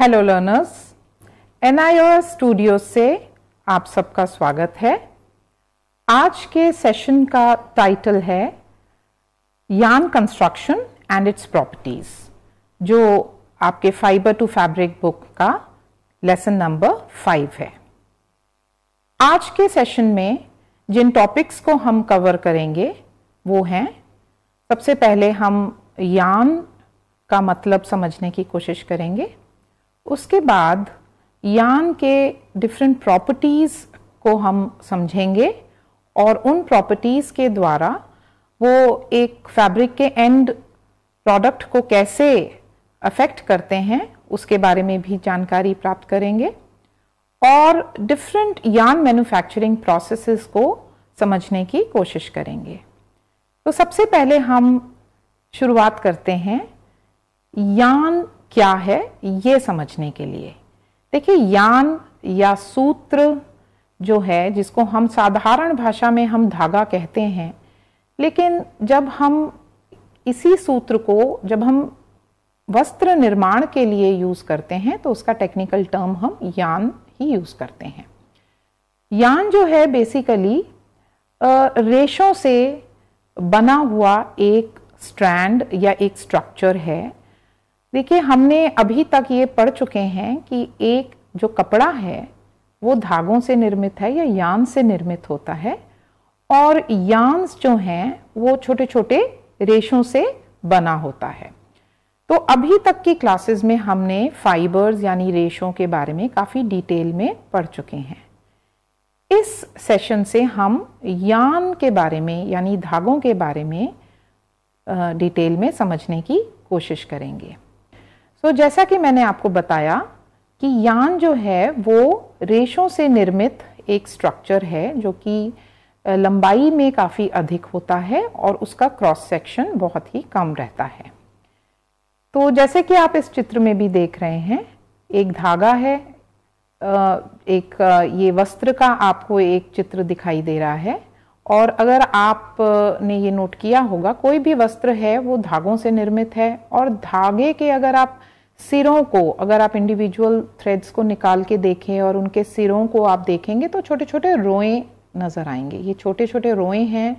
hello learners N studio से आप सबका स्वागत है आज के सेशन का टाइटल है यान कंस्ट्रक्शन एंड इट्स प्रॉपर्टीज़ जो आपके फाइबर टू फैब्रिक बुक का लेसन नंबर फाइव है आज के सेशन में जिन टॉपिक्स को हम कवर करेंगे वो हैं सबसे पहले हम यान का मतलब समझने की कोशिश करेंगे उसके बाद यान के डिफरेंट प्रॉपर्टीज़ को हम समझेंगे और उन प्रॉपर्टीज़ के द्वारा वो एक फैब्रिक के एंड प्रोडक्ट को कैसे अफेक्ट करते हैं उसके बारे में भी जानकारी प्राप्त करेंगे और डिफरेंट यान मैन्युफैक्चरिंग प्रोसेसेस को समझने की कोशिश करेंगे तो सबसे पहले हम शुरुआत करते हैं यान क्या है ये समझने के लिए देखिए यान या सूत्र जो है जिसको हम साधारण भाषा में हम धागा कहते हैं लेकिन जब हम इसी सूत्र को जब हम वस्त्र निर्माण के लिए यूज़ करते हैं तो उसका टेक्निकल टर्म हम यान ही यूज़ करते हैं यान जो है बेसिकली रेशों से बना हुआ एक स्ट्रैंड या एक स्ट्रक्चर है देखिए हमने अभी तक ये पढ़ चुके हैं कि एक जो कपड़ा है वो धागों से निर्मित है या यान से निर्मित होता है और यान्स जो हैं वो छोटे छोटे रेशों से बना होता है तो अभी तक की क्लासेस में हमने फाइबर्स यानी रेशों के बारे में काफ़ी डिटेल में पढ़ चुके हैं इस सेशन से हम यान के बारे में यानी धागों के बारे में डिटेल में समझने की कोशिश करेंगे सो so, जैसा कि मैंने आपको बताया कि यान जो है वो रेशों से निर्मित एक स्ट्रक्चर है जो कि लंबाई में काफ़ी अधिक होता है और उसका क्रॉस सेक्शन बहुत ही कम रहता है तो जैसे कि आप इस चित्र में भी देख रहे हैं एक धागा है एक ये वस्त्र का आपको एक चित्र दिखाई दे रहा है और अगर आप ने ये नोट किया होगा कोई भी वस्त्र है वो धागों से निर्मित है और धागे के अगर आप सिरों को अगर आप इंडिविजुअल थ्रेड्स को निकाल के देखें और उनके सिरों को आप देखेंगे तो छोटे छोटे रोएं नज़र आएंगे ये छोटे छोटे रोएं हैं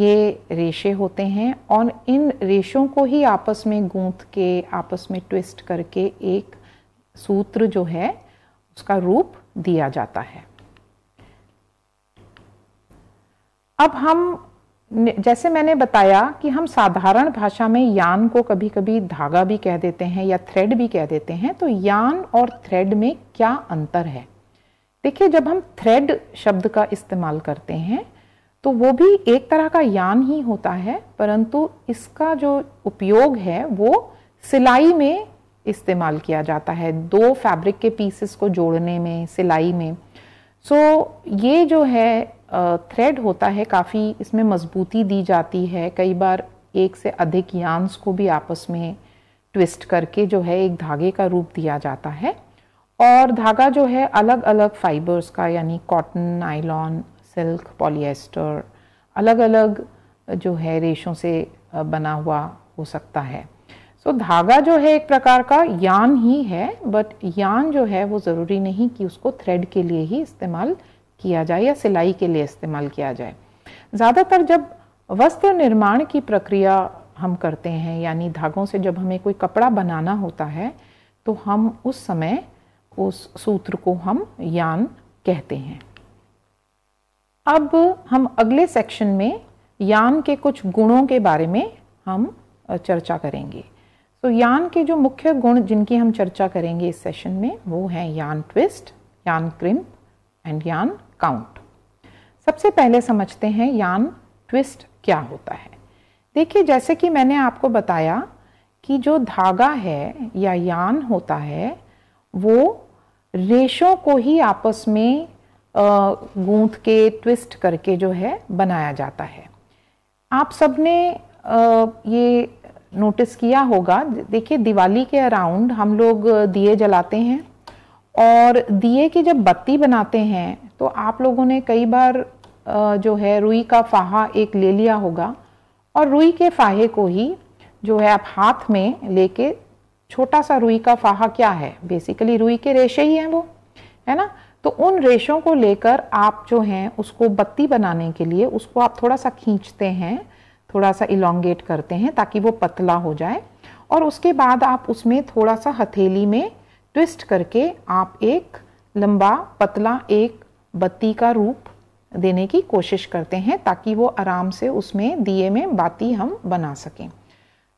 ये रेशे होते हैं और इन रेशों को ही आपस में गूंथ के आपस में ट्विस्ट करके एक सूत्र जो है उसका रूप दिया जाता है अब हम जैसे मैंने बताया कि हम साधारण भाषा में यान को कभी कभी धागा भी कह देते हैं या थ्रेड भी कह देते हैं तो यान और थ्रेड में क्या अंतर है देखिए जब हम थ्रेड शब्द का इस्तेमाल करते हैं तो वो भी एक तरह का यान ही होता है परंतु इसका जो उपयोग है वो सिलाई में इस्तेमाल किया जाता है दो फैब्रिक के पीसेस को जोड़ने में सिलाई में सो so, ये जो है थ्रेड होता है काफ़ी इसमें मजबूती दी जाती है कई बार एक से अधिक यांस को भी आपस में ट्विस्ट करके जो है एक धागे का रूप दिया जाता है और धागा जो है अलग अलग फाइबर्स का यानी कॉटन नाइलॉन सिल्क पॉलिएस्टर अलग अलग जो है रेशों से बना हुआ हो सकता है सो so, धागा जो है एक प्रकार का यान ही है बट यान जो है वो ज़रूरी नहीं कि उसको थ्रेड के लिए ही इस्तेमाल किया जाए या सिलाई के लिए इस्तेमाल किया जाए ज़्यादातर जब वस्त्र निर्माण की प्रक्रिया हम करते हैं यानी धागों से जब हमें कोई कपड़ा बनाना होता है तो हम उस समय उस सूत्र को हम यान कहते हैं अब हम अगले सेक्शन में यान के कुछ गुणों के बारे में हम चर्चा करेंगे तो यान के जो मुख्य गुण जिनकी हम चर्चा करेंगे इस सेशन में वो हैं यान ट्विस्ट यान क्रिम्प एंड यान काउंट सबसे पहले समझते हैं यान ट्विस्ट क्या होता है देखिए जैसे कि मैंने आपको बताया कि जो धागा है या यान होता है वो रेशों को ही आपस में गूंथ के ट्विस्ट करके जो है बनाया जाता है आप सबने ये नोटिस किया होगा देखिए दिवाली के अराउंड हम लोग दिए जलाते हैं और दिए की जब बत्ती बनाते हैं तो आप लोगों ने कई बार जो है रुई का फाहा एक ले लिया होगा और रुई के फाहे को ही जो है आप हाथ में लेके छोटा सा रुई का फाहा क्या है बेसिकली रुई के रेशे ही हैं वो है ना तो उन रेशों को लेकर आप जो हैं उसको बत्ती बनाने के लिए उसको आप थोड़ा सा खींचते हैं थोड़ा सा इलोंगेट करते हैं ताकि वो पतला हो जाए और उसके बाद आप उसमें थोड़ा सा हथेली में ट्विस्ट करके आप एक लंबा पतला एक बत्ती का रूप देने की कोशिश करते हैं ताकि वो आराम से उसमें दिए में बाती हम बना सकें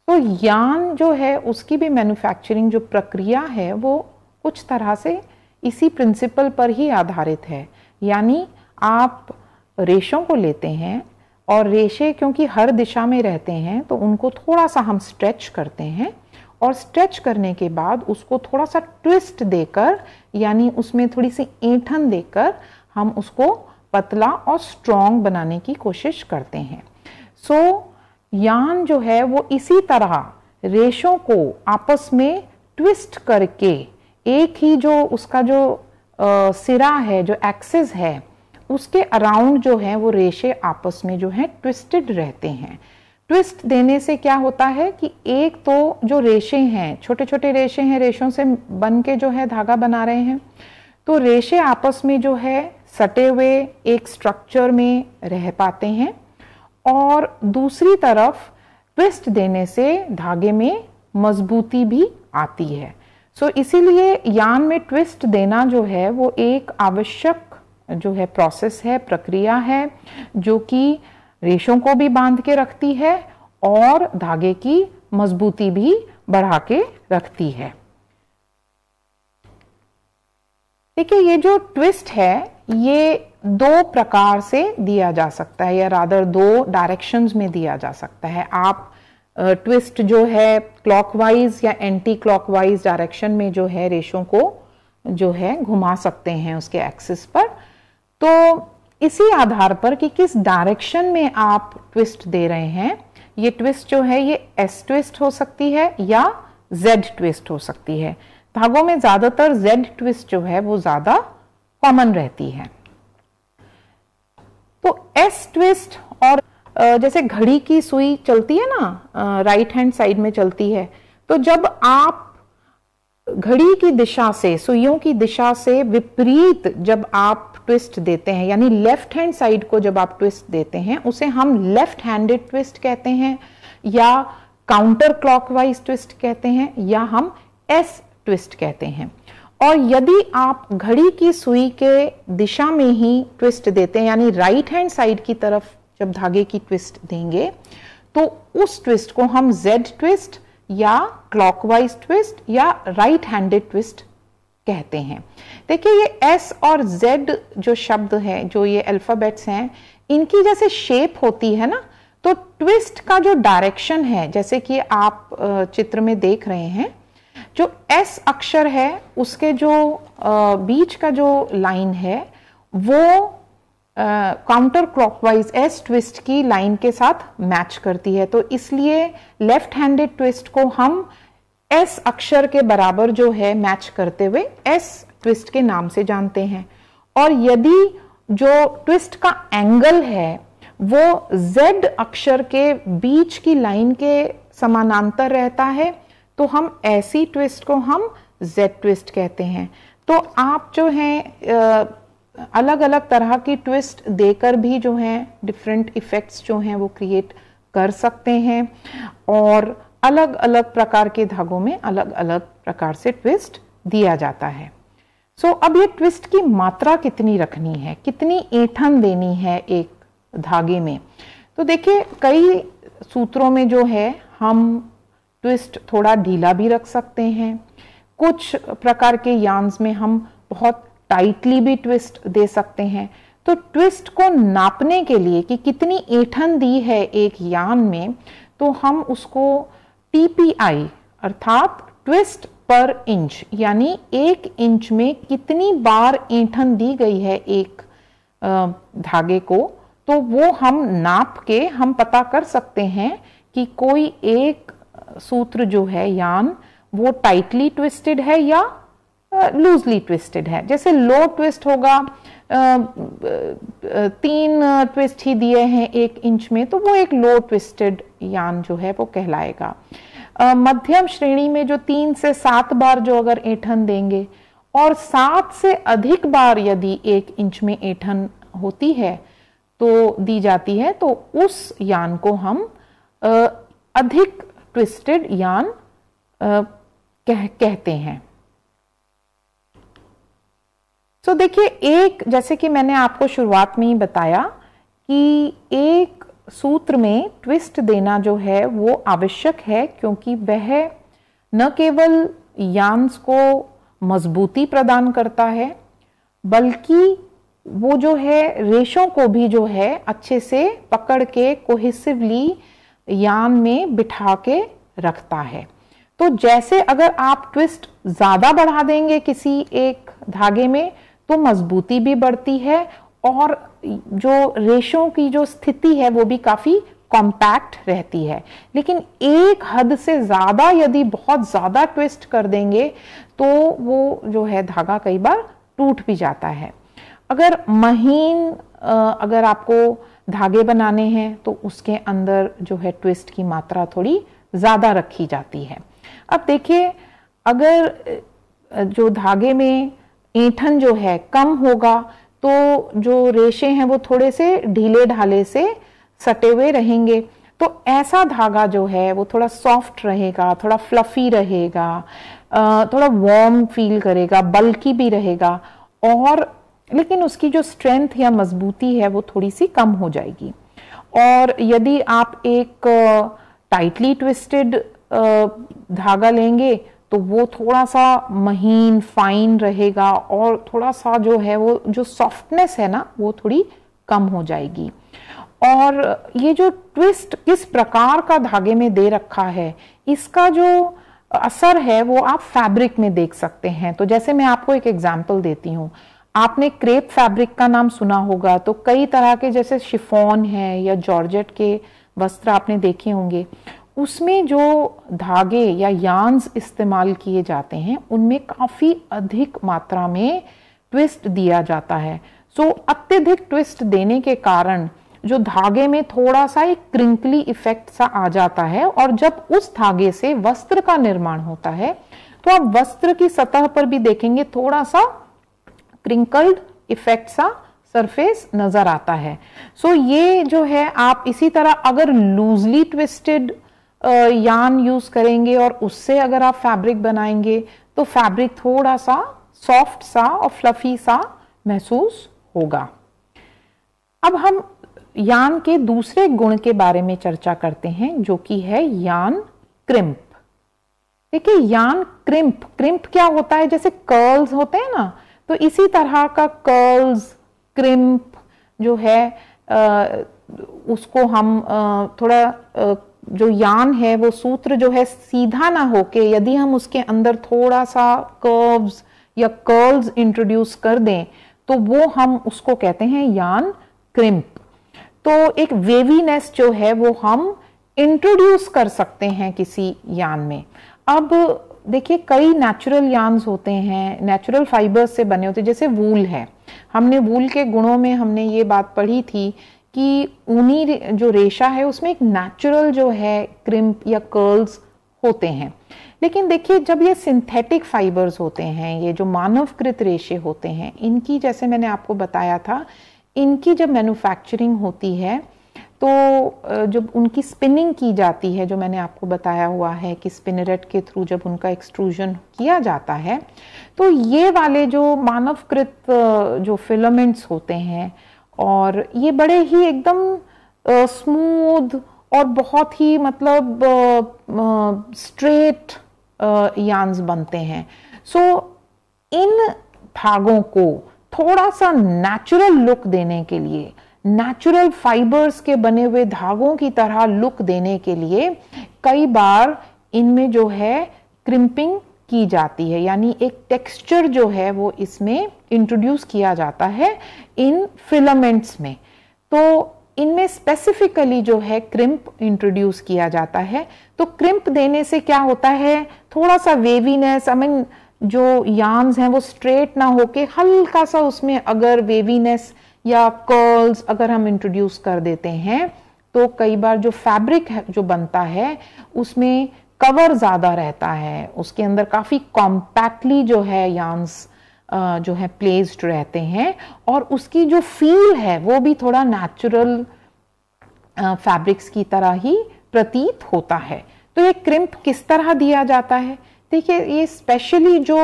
तो यान जो है उसकी भी मैन्युफैक्चरिंग जो प्रक्रिया है वो कुछ तरह से इसी प्रिंसिपल पर ही आधारित है यानी आप रेशों को लेते हैं और रेशे क्योंकि हर दिशा में रहते हैं तो उनको थोड़ा सा हम स्ट्रेच करते हैं और स्ट्रेच करने के बाद उसको थोड़ा सा ट्विस्ट देकर यानी उसमें थोड़ी सी ऐंठन देकर हम उसको पतला और स्ट्रॉन्ग बनाने की कोशिश करते हैं सो so, यान जो है वो इसी तरह रेशों को आपस में ट्विस्ट करके एक ही जो उसका जो आ, सिरा है जो एक्सिस है उसके अराउंड जो है वो रेशे आपस में जो है ट्विस्टेड रहते हैं ट्विस्ट देने से क्या होता है कि एक तो जो रेशे हैं छोटे छोटे रेशे हैं रेशों से बन के जो है धागा बना रहे हैं तो रेशे आपस में जो है सटे हुए एक स्ट्रक्चर में रह पाते हैं और दूसरी तरफ ट्विस्ट देने से धागे में मजबूती भी आती है सो so, इसीलिए यान में ट्विस्ट देना जो है वो एक आवश्यक जो है प्रोसेस है प्रक्रिया है जो कि रेशों को भी बांध के रखती है और धागे की मजबूती भी बढ़ा के रखती है देखिए ये जो ट्विस्ट है ये दो प्रकार से दिया जा सकता है या रादर दो डायरेक्शंस में दिया जा सकता है आप ट्विस्ट जो है क्लॉकवाइज या एंटी क्लॉकवाइज डायरेक्शन में जो है रेशों को जो है घुमा सकते हैं उसके एक्सिस पर तो इसी आधार पर कि किस डायरेक्शन में आप ट्विस्ट दे रहे हैं ये ट्विस्ट जो है ये एस ट्विस्ट हो सकती है या जेड ट्विस्ट हो सकती है धागों में ज़्यादातर जेड ट्विस्ट जो है वो ज़्यादा कॉमन रहती है तो एस ट्विस्ट और जैसे घड़ी की सुई चलती है ना राइट हैंड साइड में चलती है तो जब आप घड़ी की दिशा से सुइयों की दिशा से विपरीत जब आप ट्विस्ट देते हैं यानी लेफ्ट हैंड साइड को जब आप ट्विस्ट देते हैं उसे हम लेफ्ट हैंडेड ट्विस्ट कहते हैं या काउंटर क्लॉकवाइज ट्विस्ट कहते हैं या हम एस ट्विस्ट कहते हैं और यदि आप घड़ी की सुई के दिशा में ही ट्विस्ट देते हैं यानी राइट हैंड साइड की तरफ जब धागे की ट्विस्ट देंगे तो उस ट्विस्ट को हम जेड ट्विस्ट या क्लॉकवाइज ट्विस्ट या राइट हैंडेड ट्विस्ट कहते हैं देखिए ये एस और जेड जो शब्द है जो ये अल्फ़ाबेट्स हैं इनकी जैसे शेप होती है ना तो ट्विस्ट का जो डायरेक्शन है जैसे कि आप चित्र में देख रहे हैं जो एस अक्षर है उसके जो आ, बीच का जो लाइन है वो काउंटर क्लॉकवाइज एस ट्विस्ट की लाइन के साथ मैच करती है तो इसलिए लेफ्ट हैंडेड ट्विस्ट को हम एस अक्षर के बराबर जो है मैच करते हुए एस ट्विस्ट के नाम से जानते हैं और यदि जो ट्विस्ट का एंगल है वो जेड अक्षर के बीच की लाइन के समानांतर रहता है तो हम ऐसी ट्विस्ट को हम जेड ट्विस्ट कहते हैं तो आप जो हैं अलग अलग तरह की ट्विस्ट देकर भी जो हैं डिफरेंट इफ़ेक्ट्स जो हैं वो क्रिएट कर सकते हैं और अलग अलग प्रकार के धागों में अलग अलग प्रकार से ट्विस्ट दिया जाता है सो so, अब ये ट्विस्ट की मात्रा कितनी रखनी है कितनी ऐठन देनी है एक धागे में तो देखिए कई सूत्रों में जो है हम ट्विस्ट थोड़ा ढीला भी रख सकते हैं कुछ प्रकार के यान्स में हम बहुत टाइटली भी ट्विस्ट दे सकते हैं तो ट्विस्ट को नापने के लिए कि कितनी ऐठन दी है एक यान में तो हम उसको टी अर्थात ट्विस्ट पर इंच यानी एक इंच में कितनी बार ऐठन दी गई है एक धागे को तो वो हम नाप के हम पता कर सकते हैं कि कोई एक सूत्र जो है यान वो टाइटली ट्विस्टेड है या लूजली ट्विस्टेड है जैसे लो ट्विस्ट होगा तीन ट्विस्ट ही दिए हैं एक इंच में तो वो एक लो ट्विस्टेड यान जो है वो कहलाएगा मध्यम श्रेणी में जो तीन से सात बार जो अगर ऐठन देंगे और सात से अधिक बार यदि एक इंच में ऐठन होती है तो दी जाती है तो उस यान को हम अधिक ट्विस्टेड यान आ, कह, कहते हैं सो so, देखिए एक जैसे कि मैंने आपको शुरुआत में ही बताया कि एक सूत्र में ट्विस्ट देना जो है वो आवश्यक है क्योंकि वह न केवल यान्स को मजबूती प्रदान करता है बल्कि वो जो है रेशों को भी जो है अच्छे से पकड़ के कोहिसिवली यान में बिठा के रखता है तो जैसे अगर आप ट्विस्ट ज़्यादा बढ़ा देंगे किसी एक धागे में तो मजबूती भी बढ़ती है और जो रेशों की जो स्थिति है वो भी काफ़ी कॉम्पैक्ट रहती है लेकिन एक हद से ज़्यादा यदि बहुत ज़्यादा ट्विस्ट कर देंगे तो वो जो है धागा कई बार टूट भी जाता है अगर महीन अगर आपको धागे बनाने हैं तो उसके अंदर जो है ट्विस्ट की मात्रा थोड़ी ज़्यादा रखी जाती है अब देखिए अगर जो धागे में ऐंठन जो है कम होगा तो जो रेशे हैं वो थोड़े से ढीले ढाले से सटे हुए रहेंगे तो ऐसा धागा जो है वो थोड़ा सॉफ्ट रहेगा थोड़ा फ्लफी रहेगा थोड़ा वार्म फील करेगा बल्कि भी रहेगा और लेकिन उसकी जो स्ट्रेंथ या मजबूती है वो थोड़ी सी कम हो जाएगी और यदि आप एक टाइटली ट्विस्टेड धागा लेंगे तो वो थोड़ा सा महीन फाइन रहेगा और थोड़ा सा जो है वो जो सॉफ्टनेस है ना वो थोड़ी कम हो जाएगी और ये जो ट्विस्ट किस प्रकार का धागे में दे रखा है इसका जो असर है वो आप फैब्रिक में देख सकते हैं तो जैसे मैं आपको एक एग्जाम्पल देती हूँ आपने क्रेप फैब्रिक का नाम सुना होगा तो कई तरह के जैसे शिफॉन है या जॉर्जेट के वस्त्र आपने देखे होंगे उसमें जो धागे या यान्स इस्तेमाल किए जाते हैं उनमें काफ़ी अधिक मात्रा में ट्विस्ट दिया जाता है सो so, अत्यधिक ट्विस्ट देने के कारण जो धागे में थोड़ा सा एक क्रिंकली इफेक्ट सा आ जाता है और जब उस धागे से वस्त्र का निर्माण होता है तो आप वस्त्र की सतह पर भी देखेंगे थोड़ा सा क्रिंकल्ड इफेक्ट सा सरफेस नज़र आता है सो so, ये जो है आप इसी तरह अगर लूजली ट्विस्टेड यान यूज़ करेंगे और उससे अगर आप फैब्रिक बनाएंगे तो फैब्रिक थोड़ा सा सॉफ्ट सा और फ्लफी सा महसूस होगा अब हम यान के दूसरे गुण के बारे में चर्चा करते हैं जो कि है यान क्रिम्प देखिए यान क्रिम्प क्रिम्प क्या होता है जैसे कर्ल्स होते हैं ना तो इसी तरह का कर्ल्स क्रिम्प जो है आ, उसको हम आ, थोड़ा आ, जो यान है वो सूत्र जो है सीधा ना होके यदि हम उसके अंदर थोड़ा सा कर्व्स या कर्ल्स इंट्रोड्यूस कर दें तो वो हम उसको कहते हैं यान क्रिम्प तो एक वेवीनेस जो है वो हम इंट्रोड्यूस कर सकते हैं किसी यान में अब देखिए कई नेचुरल यान्स होते हैं नेचुरल फाइबर्स से बने होते हैं जैसे वूल है हमने वूल के गुणों में हमने ये बात पढ़ी थी कि ऊनी जो रेशा है उसमें एक नेचुरल जो है क्रिम्प या कर्ल्स होते हैं लेकिन देखिए जब ये सिंथेटिक फाइबर्स होते हैं ये जो मानवकृत रेशे होते हैं इनकी जैसे मैंने आपको बताया था इनकी जब मैन्युफैक्चरिंग होती है तो जब उनकी स्पिनिंग की जाती है जो मैंने आपको बताया हुआ है कि स्पिनरेट के थ्रू जब उनका एक्सट्रूजन किया जाता है तो ये वाले जो मानवकृत जो फिलामेंट्स होते हैं और ये बड़े ही एकदम स्मूथ और बहुत ही मतलब स्ट्रेट यान्स बनते हैं सो so, इन भागों को थोड़ा सा नेचुरल लुक देने के लिए नेचुरल फाइबर्स के बने हुए धागों की तरह लुक देने के लिए कई बार इनमें जो है क्रिम्पिंग की जाती है यानी एक टेक्सचर जो है वो इसमें इंट्रोड्यूस किया जाता है इन फिलामेंट्स में तो इनमें स्पेसिफिकली जो है क्रिम्प इंट्रोड्यूस किया जाता है तो क्रिम्प देने से क्या होता है थोड़ा सा वेवीनेस आई मीन जो यार्न्स हैं वो स्ट्रेट ना होके हल्का सा उसमें अगर वेवीनेस या कर्ल्स अगर हम इंट्रोड्यूस कर देते हैं तो कई बार जो फैब्रिक जो बनता है उसमें कवर ज़्यादा रहता है उसके अंदर काफ़ी कॉम्पैक्टली जो है यांस जो है प्लेस्ड रहते हैं और उसकी जो फील है वो भी थोड़ा नेचुरल फैब्रिक्स की तरह ही प्रतीत होता है तो ये क्रिम्प किस तरह दिया जाता है देखिए ये स्पेशली जो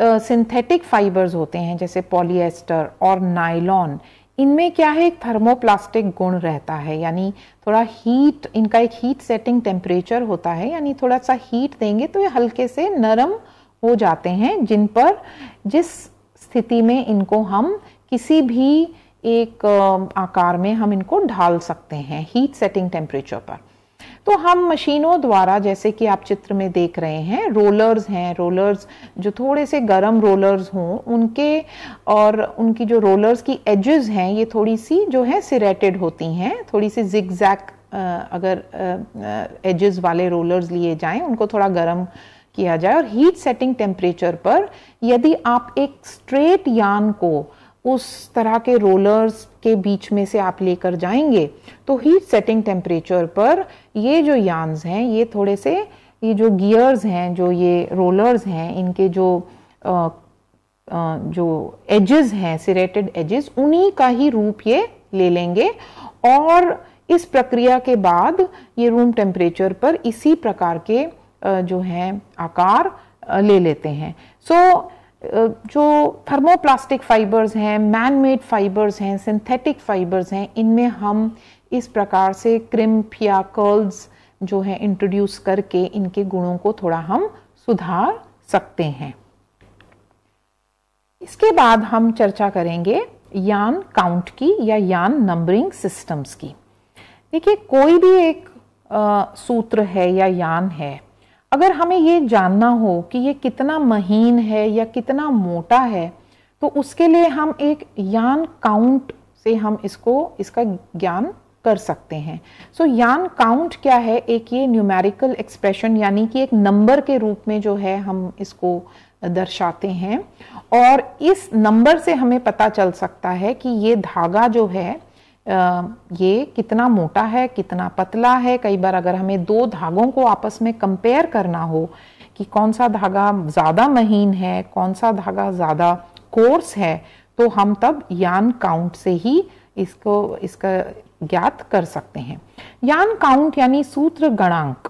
सिंथेटिक फाइबर्स होते हैं जैसे पॉलीएस्टर और नाइलॉन इनमें क्या है एक थर्मोप्लास्टिक गुण रहता है यानी थोड़ा हीट इनका एक हीट सेटिंग टेम्परेचर होता है यानी थोड़ा सा हीट देंगे तो ये हल्के से नरम हो जाते हैं जिन पर जिस स्थिति में इनको हम किसी भी एक आकार में हम इनको ढाल सकते हैं हीट सेटिंग टेम्परेचर पर तो हम मशीनों द्वारा जैसे कि आप चित्र में देख रहे हैं रोलर्स हैं रोलर्स जो थोड़े से गर्म रोलर्स हों उनके और उनकी जो रोलर्स की एजेस हैं ये थोड़ी सी जो है सिरेटेड होती हैं थोड़ी सी जिगजैक अगर एजेस वाले रोलर्स लिए जाएं उनको थोड़ा गर्म किया जाए और हीट सेटिंग टेम्परेचर पर यदि आप एक स्ट्रेट यान को उस तरह के रोलर्स के बीच में से आप लेकर जाएंगे तो हीट सेटिंग टेम्परेचर पर ये जो यान्स हैं ये थोड़े से ये जो गियर्स हैं जो ये रोलर्स हैं इनके जो आ, आ, जो एजेस हैं सिरेटेड एजेस उन्हीं का ही रूप ये ले लेंगे और इस प्रक्रिया के बाद ये रूम टेम्परेचर पर इसी प्रकार के जो हैं आकार ले लेते हैं सो so, जो थर्मोप्लास्टिक फाइबर्स हैं मैन मेड फाइबर्स हैं सिंथेटिक फाइबर्स हैं इनमें हम इस प्रकार से क्रिम्प या कर्ल्स जो है इंट्रोड्यूस करके इनके गुणों को थोड़ा हम सुधार सकते हैं इसके बाद हम चर्चा करेंगे यान काउंट की या यान नंबरिंग सिस्टम्स की देखिए कोई भी एक आ, सूत्र है या यान है अगर हमें ये जानना हो कि ये कितना महीन है या कितना मोटा है तो उसके लिए हम एक यान काउंट से हम इसको इसका ज्ञान कर सकते हैं सो यान काउंट क्या है एक ये न्यूमेरिकल एक्सप्रेशन यानी कि एक नंबर के रूप में जो है हम इसको दर्शाते हैं और इस नंबर से हमें पता चल सकता है कि ये धागा जो है ये कितना मोटा है कितना पतला है कई बार अगर हमें दो धागों को आपस में कंपेयर करना हो कि कौन सा धागा ज़्यादा महीन है कौन सा धागा ज़्यादा कोर्स है तो हम तब यान काउंट से ही इसको इसका ज्ञात कर सकते हैं यान काउंट यानी सूत्र गणांक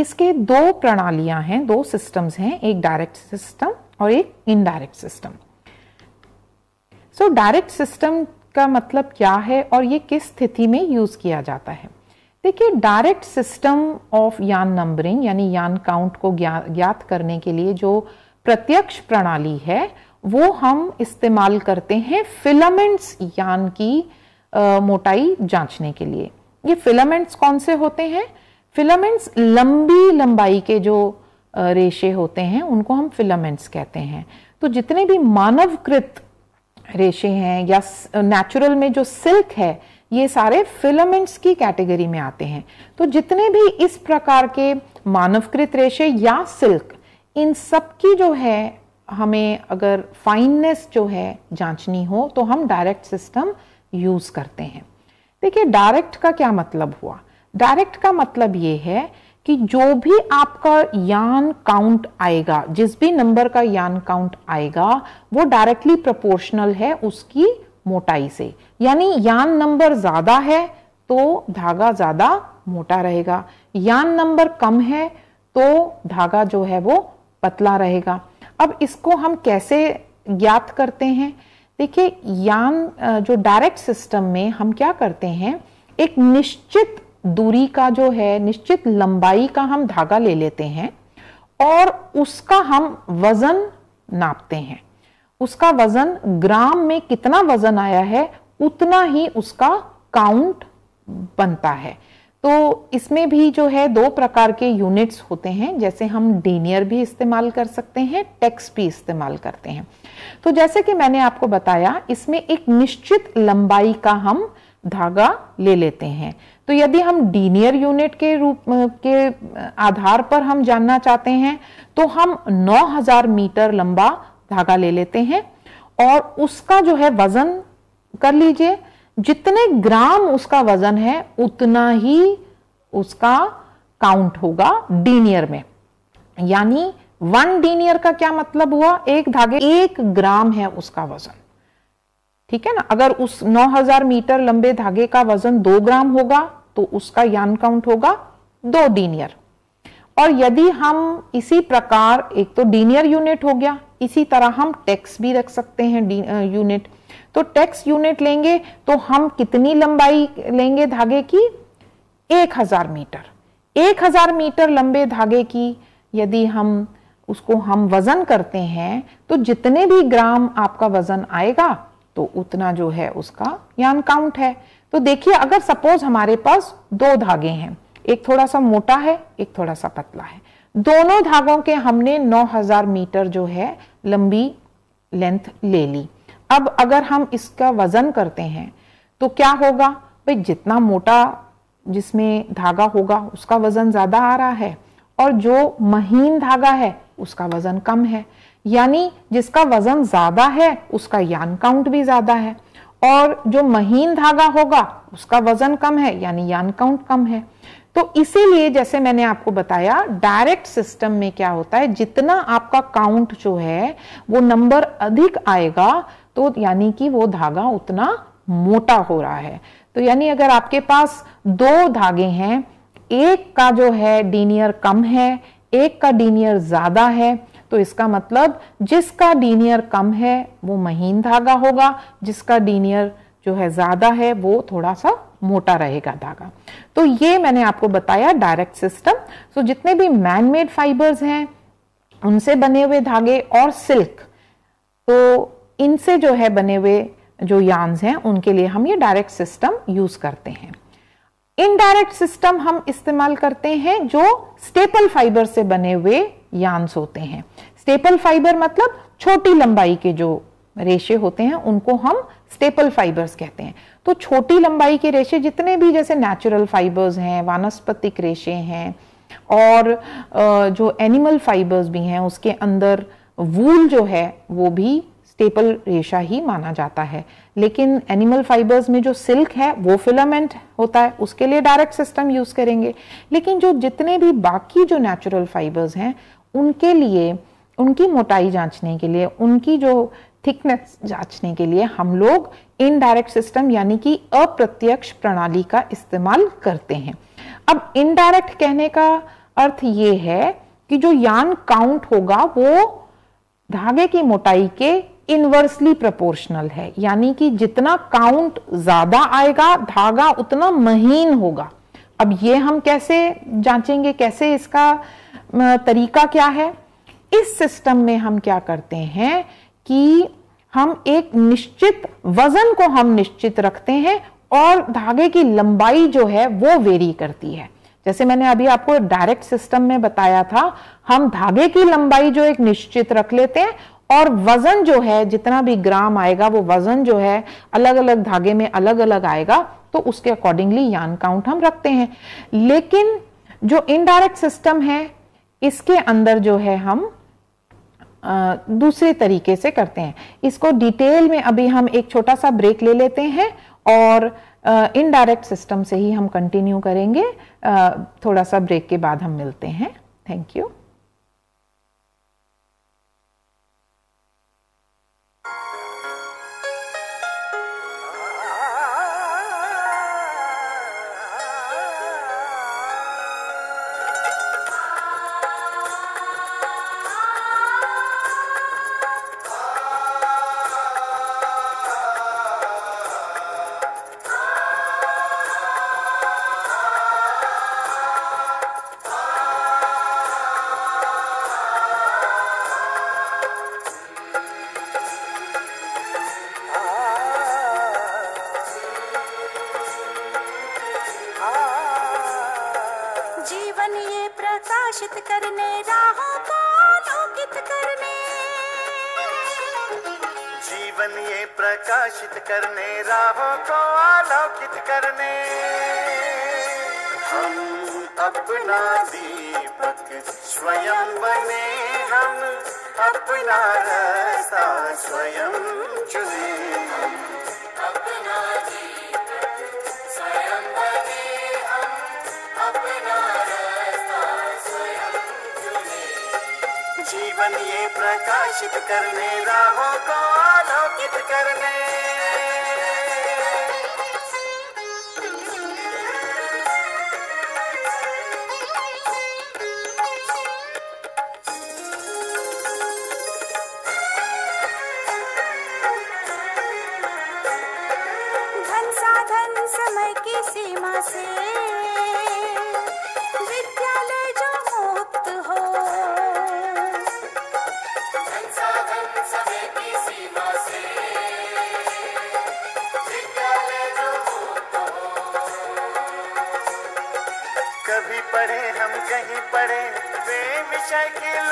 इसके दो प्रणालियां हैं दो सिस्टम्स हैं एक डायरेक्ट सिस्टम और एक indirect system so direct system का मतलब क्या है और ये किस स्थिति में यूज़ किया जाता है देखिए direct system of yarn numbering यानी यान काउंट को ज्ञात करने के लिए जो प्रत्यक्ष प्रणाली है वो हम इस्तेमाल करते हैं फिलामेंट्स यान की आ, मोटाई जांचने के लिए ये फिलामेंट्स कौन से होते हैं फिलामेंट्स लंबी लंबाई के जो रेशे होते हैं उनको हम फिलामेंट्स कहते हैं तो जितने भी मानवकृत रेशे हैं या नेचुरल में जो सिल्क है ये सारे फिलामेंट्स की कैटेगरी में आते हैं तो जितने भी इस प्रकार के मानवकृत रेशे या सिल्क इन सब की जो है हमें अगर फाइननेस जो है जांचनी हो तो हम डायरेक्ट सिस्टम यूज़ करते हैं देखिए डायरेक्ट का क्या मतलब हुआ डायरेक्ट का मतलब ये है कि जो भी आपका यान काउंट आएगा जिस भी नंबर का यान काउंट आएगा वो डायरेक्टली प्रोपोर्शनल है उसकी मोटाई से यानी यान नंबर ज़्यादा है तो धागा ज़्यादा मोटा रहेगा यान नंबर कम है तो धागा जो है वो पतला रहेगा अब इसको हम कैसे ज्ञात करते हैं देखिए यान जो डायरेक्ट सिस्टम में हम क्या करते हैं एक निश्चित दूरी का जो है निश्चित लंबाई का हम धागा ले लेते हैं और उसका हम वजन नापते हैं उसका वजन ग्राम में कितना वजन आया है उतना ही उसका काउंट बनता है तो इसमें भी जो है दो प्रकार के यूनिट्स होते हैं जैसे हम डीनियर भी इस्तेमाल कर सकते हैं टेक्स भी इस्तेमाल करते हैं तो जैसे कि मैंने आपको बताया इसमें एक निश्चित लंबाई का हम धागा ले लेते हैं तो यदि हम डीनियर यूनिट के रूप के आधार पर हम जानना चाहते हैं तो हम 9000 मीटर लंबा धागा ले लेते हैं और उसका जो है वजन कर लीजिए जितने ग्राम उसका वजन है उतना ही उसका काउंट होगा डीनियर में यानी वन डीनियर का क्या मतलब हुआ एक धागे एक ग्राम है उसका वजन ठीक है ना अगर उस 9000 मीटर लंबे धागे का वजन दो ग्राम होगा तो उसका यान काउंट होगा दो डीनियर और यदि हम इसी प्रकार एक तो डीनियर यूनिट हो गया इसी तरह हम टैक्स भी रख सकते हैं यूनिट तो टैक्स यूनिट लेंगे तो हम कितनी लंबाई लेंगे धागे की 1000 मीटर 1000 मीटर लंबे धागे की यदि हम उसको हम वज़न करते हैं तो जितने भी ग्राम आपका वज़न आएगा तो उतना जो है उसका यान काउंट है तो देखिए अगर सपोज हमारे पास दो धागे हैं एक थोड़ा सा मोटा है एक थोड़ा सा पतला है दोनों धागों के हमने 9000 मीटर जो है लंबी लेंथ ले ली अब अगर हम इसका वज़न करते हैं तो क्या होगा भाई जितना मोटा जिसमें धागा होगा उसका वज़न ज़्यादा आ रहा है और जो महीन धागा है उसका वज़न कम है यानी जिसका वज़न ज़्यादा है उसका यान काउंट भी ज़्यादा है और जो महीन धागा होगा उसका वज़न कम है यानी यान काउंट कम है तो इसीलिए जैसे मैंने आपको बताया डायरेक्ट सिस्टम में क्या होता है जितना आपका काउंट जो है वो नंबर अधिक आएगा तो यानी कि वो धागा उतना मोटा हो रहा है तो यानी अगर आपके पास दो धागे हैं एक का जो है डीनियर कम है एक का डीनियर ज़्यादा है तो इसका मतलब जिसका डीनियर कम है वो महीन धागा होगा जिसका डीनियर जो है ज़्यादा है वो थोड़ा सा मोटा रहेगा धागा तो ये मैंने आपको बताया डायरेक्ट सिस्टम सो जितने भी मैनमेड फाइबर्स हैं उनसे बने हुए धागे और सिल्क तो इनसे जो है बने हुए जो यान्स हैं उनके लिए हम ये डायरेक्ट सिस्टम यूज़ करते हैं इनडायरेक्ट सिस्टम हम इस्तेमाल करते हैं जो स्टेपल फाइबर से बने हुए यान्स होते हैं स्टेपल फाइबर मतलब छोटी लंबाई के जो रेशे होते हैं उनको हम स्टेपल फाइबर्स कहते हैं तो छोटी लंबाई के रेशे जितने भी जैसे नेचुरल फाइबर्स हैं वानस्पतिक रेशे हैं और जो एनिमल फाइबर्स भी हैं उसके अंदर वूल जो है वो भी स्टेपल रेशा ही माना जाता है लेकिन एनिमल फाइबर्स में जो सिल्क है वो फिलामेंट होता है उसके लिए डायरेक्ट सिस्टम यूज़ करेंगे लेकिन जो जितने भी बाकी जो नेचुरल फाइबर्स हैं उनके लिए उनकी मोटाई जांचने के लिए उनकी जो थिकनेस जांचने के लिए हम लोग इनडायरेक्ट सिस्टम यानी कि अप्रत्यक्ष प्रणाली का इस्तेमाल करते हैं अब इनडायरेक्ट कहने का अर्थ ये है कि जो यान काउंट होगा वो धागे की मोटाई के इनवर्सली प्रोपोर्शनल है यानी कि जितना काउंट ज्यादा आएगा धागा उतना महीन होगा अब ये हम कैसे जांचेंगे कैसे इसका तरीका क्या है इस सिस्टम में हम क्या करते हैं कि हम एक निश्चित वजन को हम निश्चित रखते हैं और धागे की लंबाई जो है वो वेरी करती है जैसे मैंने अभी आपको डायरेक्ट सिस्टम में बताया था हम धागे की लंबाई जो एक निश्चित रख लेते हैं और वजन जो है जितना भी ग्राम आएगा वो वजन जो है अलग अलग धागे में अलग अलग आएगा तो उसके अकॉर्डिंगली यान काउंट हम रखते हैं लेकिन जो इनडायरेक्ट सिस्टम है इसके अंदर जो है हम आ, दूसरे तरीके से करते हैं इसको डिटेल में अभी हम एक छोटा सा ब्रेक ले लेते हैं और इनडायरेक्ट सिस्टम से ही हम कंटिन्यू करेंगे आ, थोड़ा सा ब्रेक के बाद हम मिलते हैं थैंक यू आलोकित करने राहों को आलोकित करने हम अपना दीपक स्वयं बने हम अपना रास्ता स्वयं चुने जीवन ये प्रकाशित करने राहों को आलोकित करने कहीं पड़े प्रेम शक्ल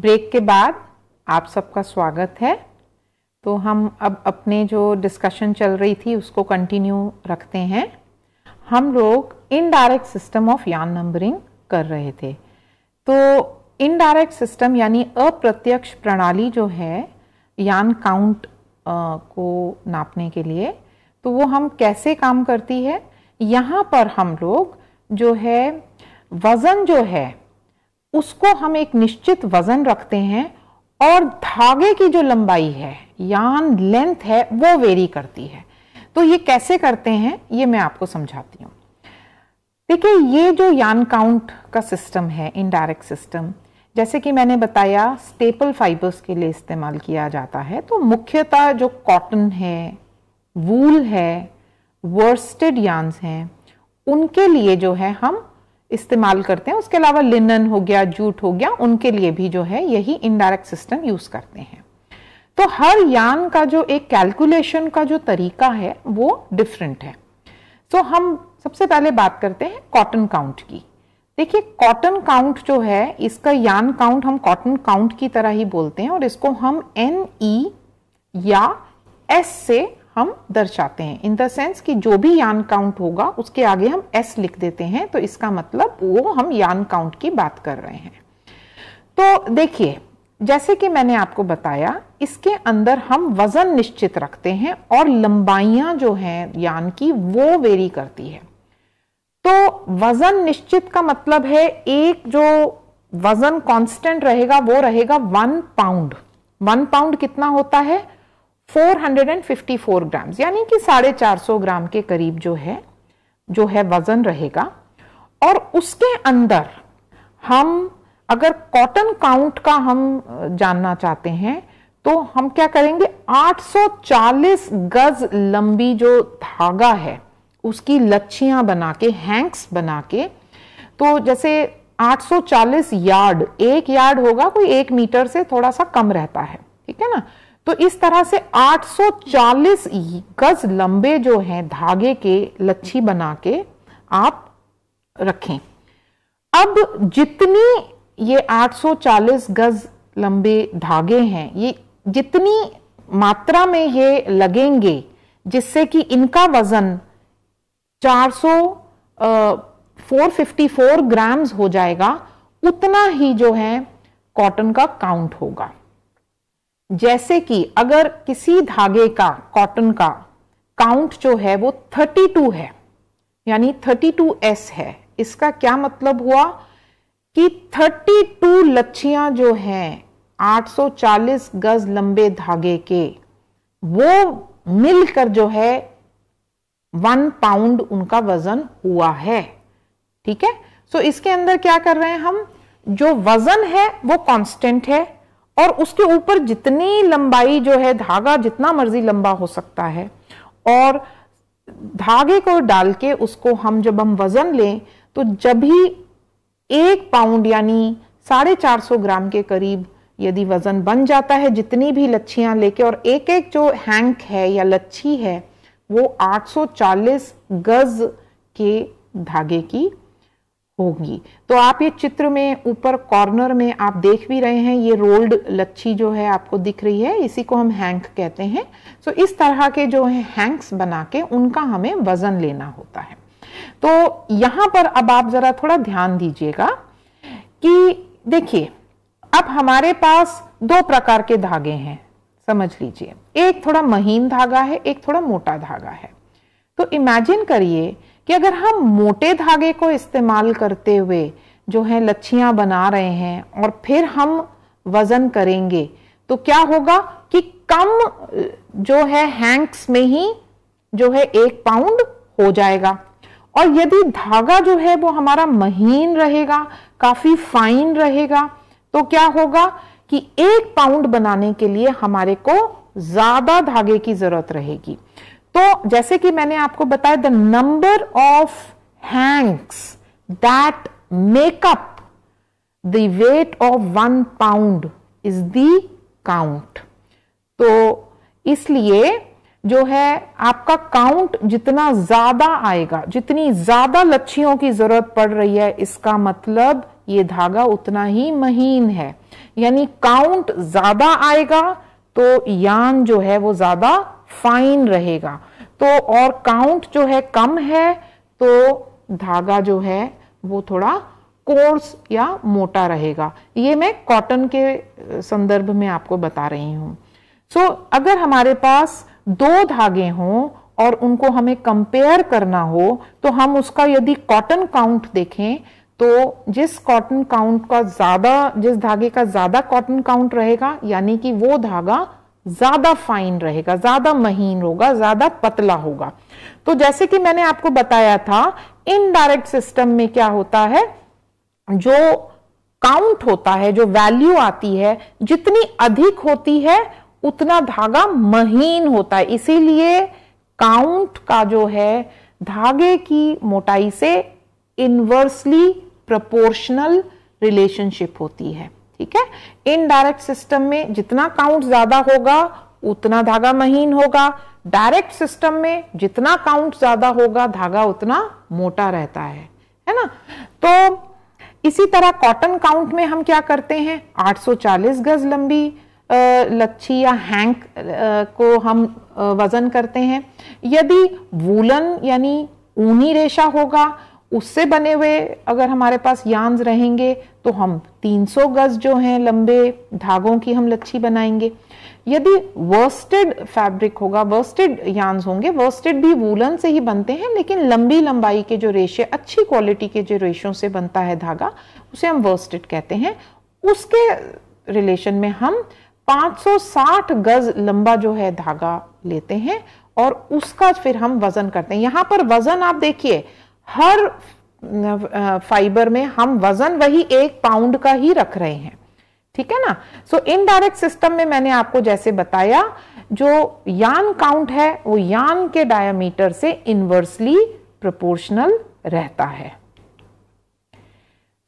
ब्रेक के बाद आप सबका स्वागत है तो हम अब अपने जो डिस्कशन चल रही थी उसको कंटिन्यू रखते हैं हम लोग indirect system of yarn numbering कर रहे थे तो इनडायरेक्ट सिस्टम यानी अप्रत्यक्ष प्रणाली जो है यान काउंट को नापने के लिए तो वो हम कैसे काम करती है यहाँ पर हम लोग जो है वज़न जो है उसको हम एक निश्चित वजन रखते हैं और धागे की जो लंबाई है यान लेंथ है वो वेरी करती है तो ये कैसे करते हैं ये मैं आपको समझाती हूँ देखिए ये जो यान काउंट का सिस्टम है इनडायरेक्ट सिस्टम जैसे कि मैंने बताया स्टेपल फाइबर्स के लिए इस्तेमाल किया जाता है तो मुख्यतः जो कॉटन है वूल है वर्स्टेड यान्स हैं उनके लिए जो है हम इस्तेमाल करते हैं उसके अलावा लिनन हो गया जूट हो गया उनके लिए भी जो है यही इनडायरेक्ट सिस्टम यूज़ करते हैं तो हर यान का जो एक कैलकुलेशन का जो तरीका है वो डिफरेंट है सो so, हम सबसे पहले बात करते हैं कॉटन काउंट की देखिए कॉटन काउंट जो है इसका यान काउंट हम कॉटन काउंट की तरह ही बोलते हैं और इसको हम एन ई e या एस से हम दर्शाते हैं इन द सेंस कि जो भी यान काउंट होगा उसके आगे हम एस लिख देते हैं तो इसका मतलब वो हम यान काउंट की बात कर रहे हैं तो देखिए जैसे कि मैंने आपको बताया इसके अंदर हम वजन निश्चित रखते हैं और लंबाइयां जो हैं यान की वो वेरी करती है तो वजन निश्चित का मतलब है एक जो वजन कांस्टेंट रहेगा वो रहेगा वन पाउंड वन पाउंड कितना होता है 454 ग्राम्स यानी कि साढ़े चार सौ ग्राम के करीब जो है जो है वज़न रहेगा और उसके अंदर हम अगर कॉटन काउंट का हम जानना चाहते हैं तो हम क्या करेंगे 840 गज लंबी जो धागा है उसकी लच्छियां बना के हैंक्स बना के तो जैसे 840 यार्ड एक यार्ड होगा कोई एक मीटर से थोड़ा सा कम रहता है ठीक है ना तो इस तरह से 840 गज लंबे जो हैं धागे के लच्छी बना के आप रखें अब जितनी ये 840 गज लंबे धागे हैं ये जितनी मात्रा में ये लगेंगे जिससे कि इनका वजन 400 454 ग्राम्स हो जाएगा उतना ही जो है कॉटन का काउंट होगा जैसे कि अगर किसी धागे का कॉटन का काउंट जो है वो 32 है यानी 32s है इसका क्या मतलब हुआ कि 32 लच्छियां जो हैं 840 गज लंबे धागे के वो मिलकर जो है वन पाउंड उनका वजन हुआ है ठीक है सो so, इसके अंदर क्या कर रहे हैं हम जो वजन है वो कांस्टेंट है और उसके ऊपर जितनी लंबाई जो है धागा जितना मर्जी लंबा हो सकता है और धागे को डाल के उसको हम जब हम वजन लें तो जब ही एक पाउंड यानी साढ़े चार सौ ग्राम के करीब यदि वजन बन जाता है जितनी भी लच्छियाँ लेके और एक एक जो हैंक है या लच्छी है वो 840 गज के धागे की होगी तो आप ये चित्र में ऊपर कॉर्नर में आप देख भी रहे हैं ये रोल्ड लच्छी जो है आपको दिख रही है इसी को हम हैंक कहते हैं सो तो इस तरह के जो है हैंक्स बना के उनका हमें वजन लेना होता है तो यहां पर अब आप ज़रा थोड़ा ध्यान दीजिएगा कि देखिए अब हमारे पास दो प्रकार के धागे हैं समझ लीजिए एक थोड़ा महीन धागा है एक थोड़ा मोटा धागा है तो इमेजिन करिए कि अगर हम मोटे धागे को इस्तेमाल करते हुए जो है लच्छियाँ बना रहे हैं और फिर हम वज़न करेंगे तो क्या होगा कि कम जो है हैंक्स में ही जो है एक पाउंड हो जाएगा और यदि धागा जो है वो हमारा महीन रहेगा काफ़ी फाइन रहेगा तो क्या होगा कि एक पाउंड बनाने के लिए हमारे को ज़्यादा धागे की ज़रूरत रहेगी तो जैसे कि मैंने आपको बताया the number of hanks that make up the weight of one pound is the count तो इसलिए जो है आपका काउंट जितना ज्यादा आएगा जितनी ज्यादा लच्छियों की जरूरत पड़ रही है इसका मतलब ये धागा उतना ही महीन है यानी काउंट ज्यादा आएगा तो यान जो है वो ज्यादा फाइन रहेगा तो और काउंट जो है कम है तो धागा जो है वो थोड़ा कोर्स या मोटा रहेगा ये मैं कॉटन के संदर्भ में आपको बता रही हूँ सो so, अगर हमारे पास दो धागे हों और उनको हमें कंपेयर करना हो तो हम उसका यदि कॉटन काउंट देखें तो जिस कॉटन काउंट का ज़्यादा जिस धागे का ज़्यादा कॉटन काउंट रहेगा यानी कि वो धागा ज्यादा फाइन रहेगा ज्यादा महीन होगा ज्यादा पतला होगा तो जैसे कि मैंने आपको बताया था इनडायरेक्ट सिस्टम में क्या होता है जो काउंट होता है जो वैल्यू आती है जितनी अधिक होती है उतना धागा महीन होता है इसीलिए काउंट का जो है धागे की मोटाई से इन्वर्सली प्रपोर्शनल रिलेशनशिप होती है ठीक है इनडायरेक्ट सिस्टम में जितना काउंट ज्यादा होगा उतना धागा महीन होगा डायरेक्ट सिस्टम में जितना काउंट ज्यादा होगा धागा उतना मोटा रहता है है ना तो इसी तरह कॉटन काउंट में हम क्या करते हैं 840 गज लंबी लच्छी या हैंक को हम वजन करते हैं यदि वूलन यानी ऊनी रेशा होगा उससे बने हुए अगर हमारे पास यांस रहेंगे तो हम 300 गज जो हैं लंबे धागों की हम लच्छी बनाएंगे यदि वर्स्टेड फैब्रिक होगा वर्स्टेड यांस होंगे वर्स्टेड भी वूलन से ही बनते हैं लेकिन लंबी लंबाई के जो रेशे अच्छी क्वालिटी के जो रेशों से बनता है धागा उसे हम वर्स्टेड कहते हैं उसके रिलेशन में हम 560 गज लंबा जो है धागा लेते हैं और उसका फिर हम वजन करते हैं यहाँ पर वजन आप देखिए हर फाइबर में हम वजन वही एक पाउंड का ही रख रहे हैं ठीक है ना सो इनडायरेक्ट सिस्टम में मैंने आपको जैसे बताया जो यान काउंट है वो यान के डायमीटर से इन्वर्सली प्रोपोर्शनल रहता है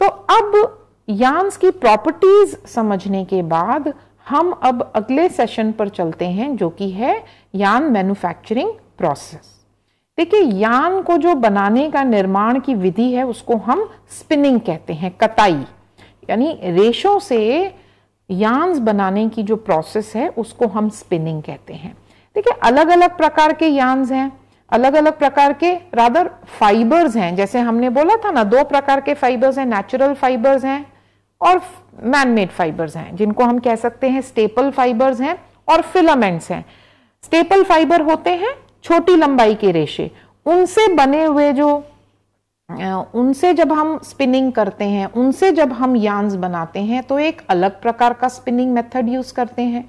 तो अब यान्स की प्रॉपर्टीज समझने के बाद हम अब अगले सेशन पर चलते हैं जो कि है यान मैन्युफैक्चरिंग प्रोसेस देखिए यान को जो बनाने का निर्माण की विधि है उसको हम स्पिनिंग कहते हैं कताई यानी रेशों से यान्स बनाने की जो प्रोसेस है उसको हम स्पिनिंग कहते हैं देखिए अलग अलग प्रकार के यान्स हैं अलग अलग प्रकार के रादर फाइबर्स हैं जैसे हमने बोला था ना दो प्रकार के फाइबर्स हैं नेचुरल फाइबर्स हैं और मैनमेड फाइबर्स हैं जिनको हम कह सकते हैं स्टेपल फाइबर्स हैं और फिलामेंट्स हैं स्टेपल फाइबर होते हैं छोटी लंबाई के रेशे उनसे बने हुए जो उनसे जब हम स्पिनिंग करते हैं उनसे जब हम यान्स बनाते हैं तो एक अलग प्रकार का स्पिनिंग मेथड यूज़ करते हैं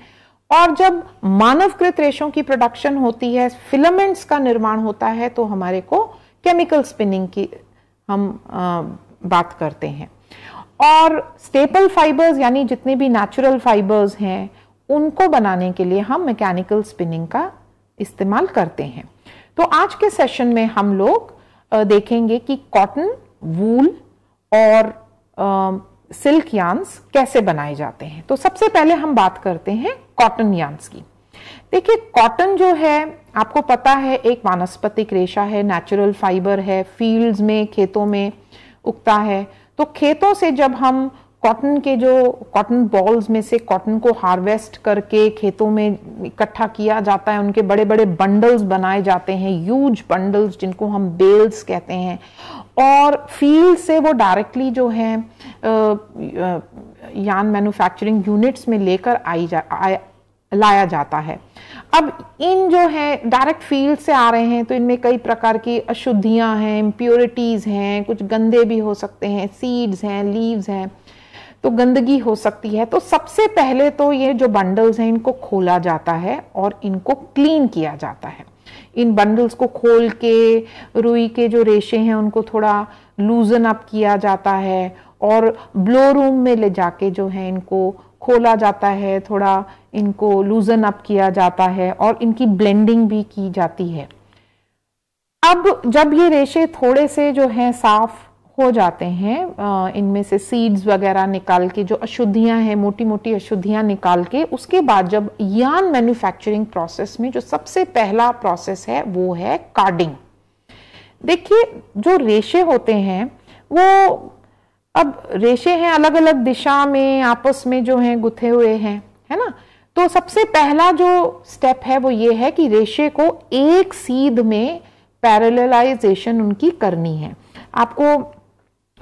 और जब मानवकृत रेशों की प्रोडक्शन होती है फिलामेंट्स का निर्माण होता है तो हमारे को केमिकल स्पिनिंग की हम बात करते हैं और स्टेपल फाइबर्स यानी जितने भी नेचुरल फाइबर्स हैं उनको बनाने के लिए हम मैकेनिकल स्पिनिंग का इस्तेमाल करते हैं तो आज के सेशन में हम लोग देखेंगे कि कॉटन वूल और सिल्क यान्स कैसे बनाए जाते हैं तो सबसे पहले हम बात करते हैं कॉटन यान्स की देखिए कॉटन जो है आपको पता है एक वानस्पतिक रेशा है नेचुरल फाइबर है फील्ड्स में खेतों में उगता है तो खेतों से जब हम कॉटन के जो कॉटन बॉल्स में से कॉटन को हार्वेस्ट करके खेतों में इकट्ठा किया जाता है उनके बड़े बड़े बंडल्स बनाए जाते हैं यूज बंडल्स जिनको हम बेल्स कहते हैं और फील्ड से वो डायरेक्टली जो है यान मैन्युफैक्चरिंग यूनिट्स में लेकर आई जा आ, लाया जाता है अब इन जो है डायरेक्ट फील्ड से आ रहे हैं तो इनमें कई प्रकार की अशुद्धियां हैं इम्प्योरिटीज़ हैं कुछ गंदे भी हो सकते हैं सीड्स हैं लीव्स हैं तो गंदगी हो सकती है तो सबसे पहले तो ये जो बंडल्स हैं इनको खोला जाता है और इनको क्लीन किया जाता है इन बंडल्स को खोल के रुई के जो रेशे हैं उनको थोड़ा लूजन अप किया जाता है और ब्लो रूम में ले जाके जो है इनको खोला जाता है थोड़ा इनको लूजन अप किया जाता है और इनकी ब्लेंडिंग भी की जाती है अब जब ये रेशे थोड़े से जो हैं साफ़ हो जाते हैं इनमें से सीड्स वगैरह निकाल के जो अशुद्धियां हैं मोटी मोटी अशुद्धियां निकाल के उसके बाद जब यान मैन्युफैक्चरिंग प्रोसेस में जो सबसे पहला प्रोसेस है वो है कार्डिंग देखिए जो रेशे होते हैं वो अब रेशे हैं अलग अलग दिशा में आपस में जो हैं गुथे हुए हैं है ना तो सबसे पहला जो स्टेप है वो ये है कि रेशे को एक सीध में पैरेललाइजेशन उनकी करनी है आपको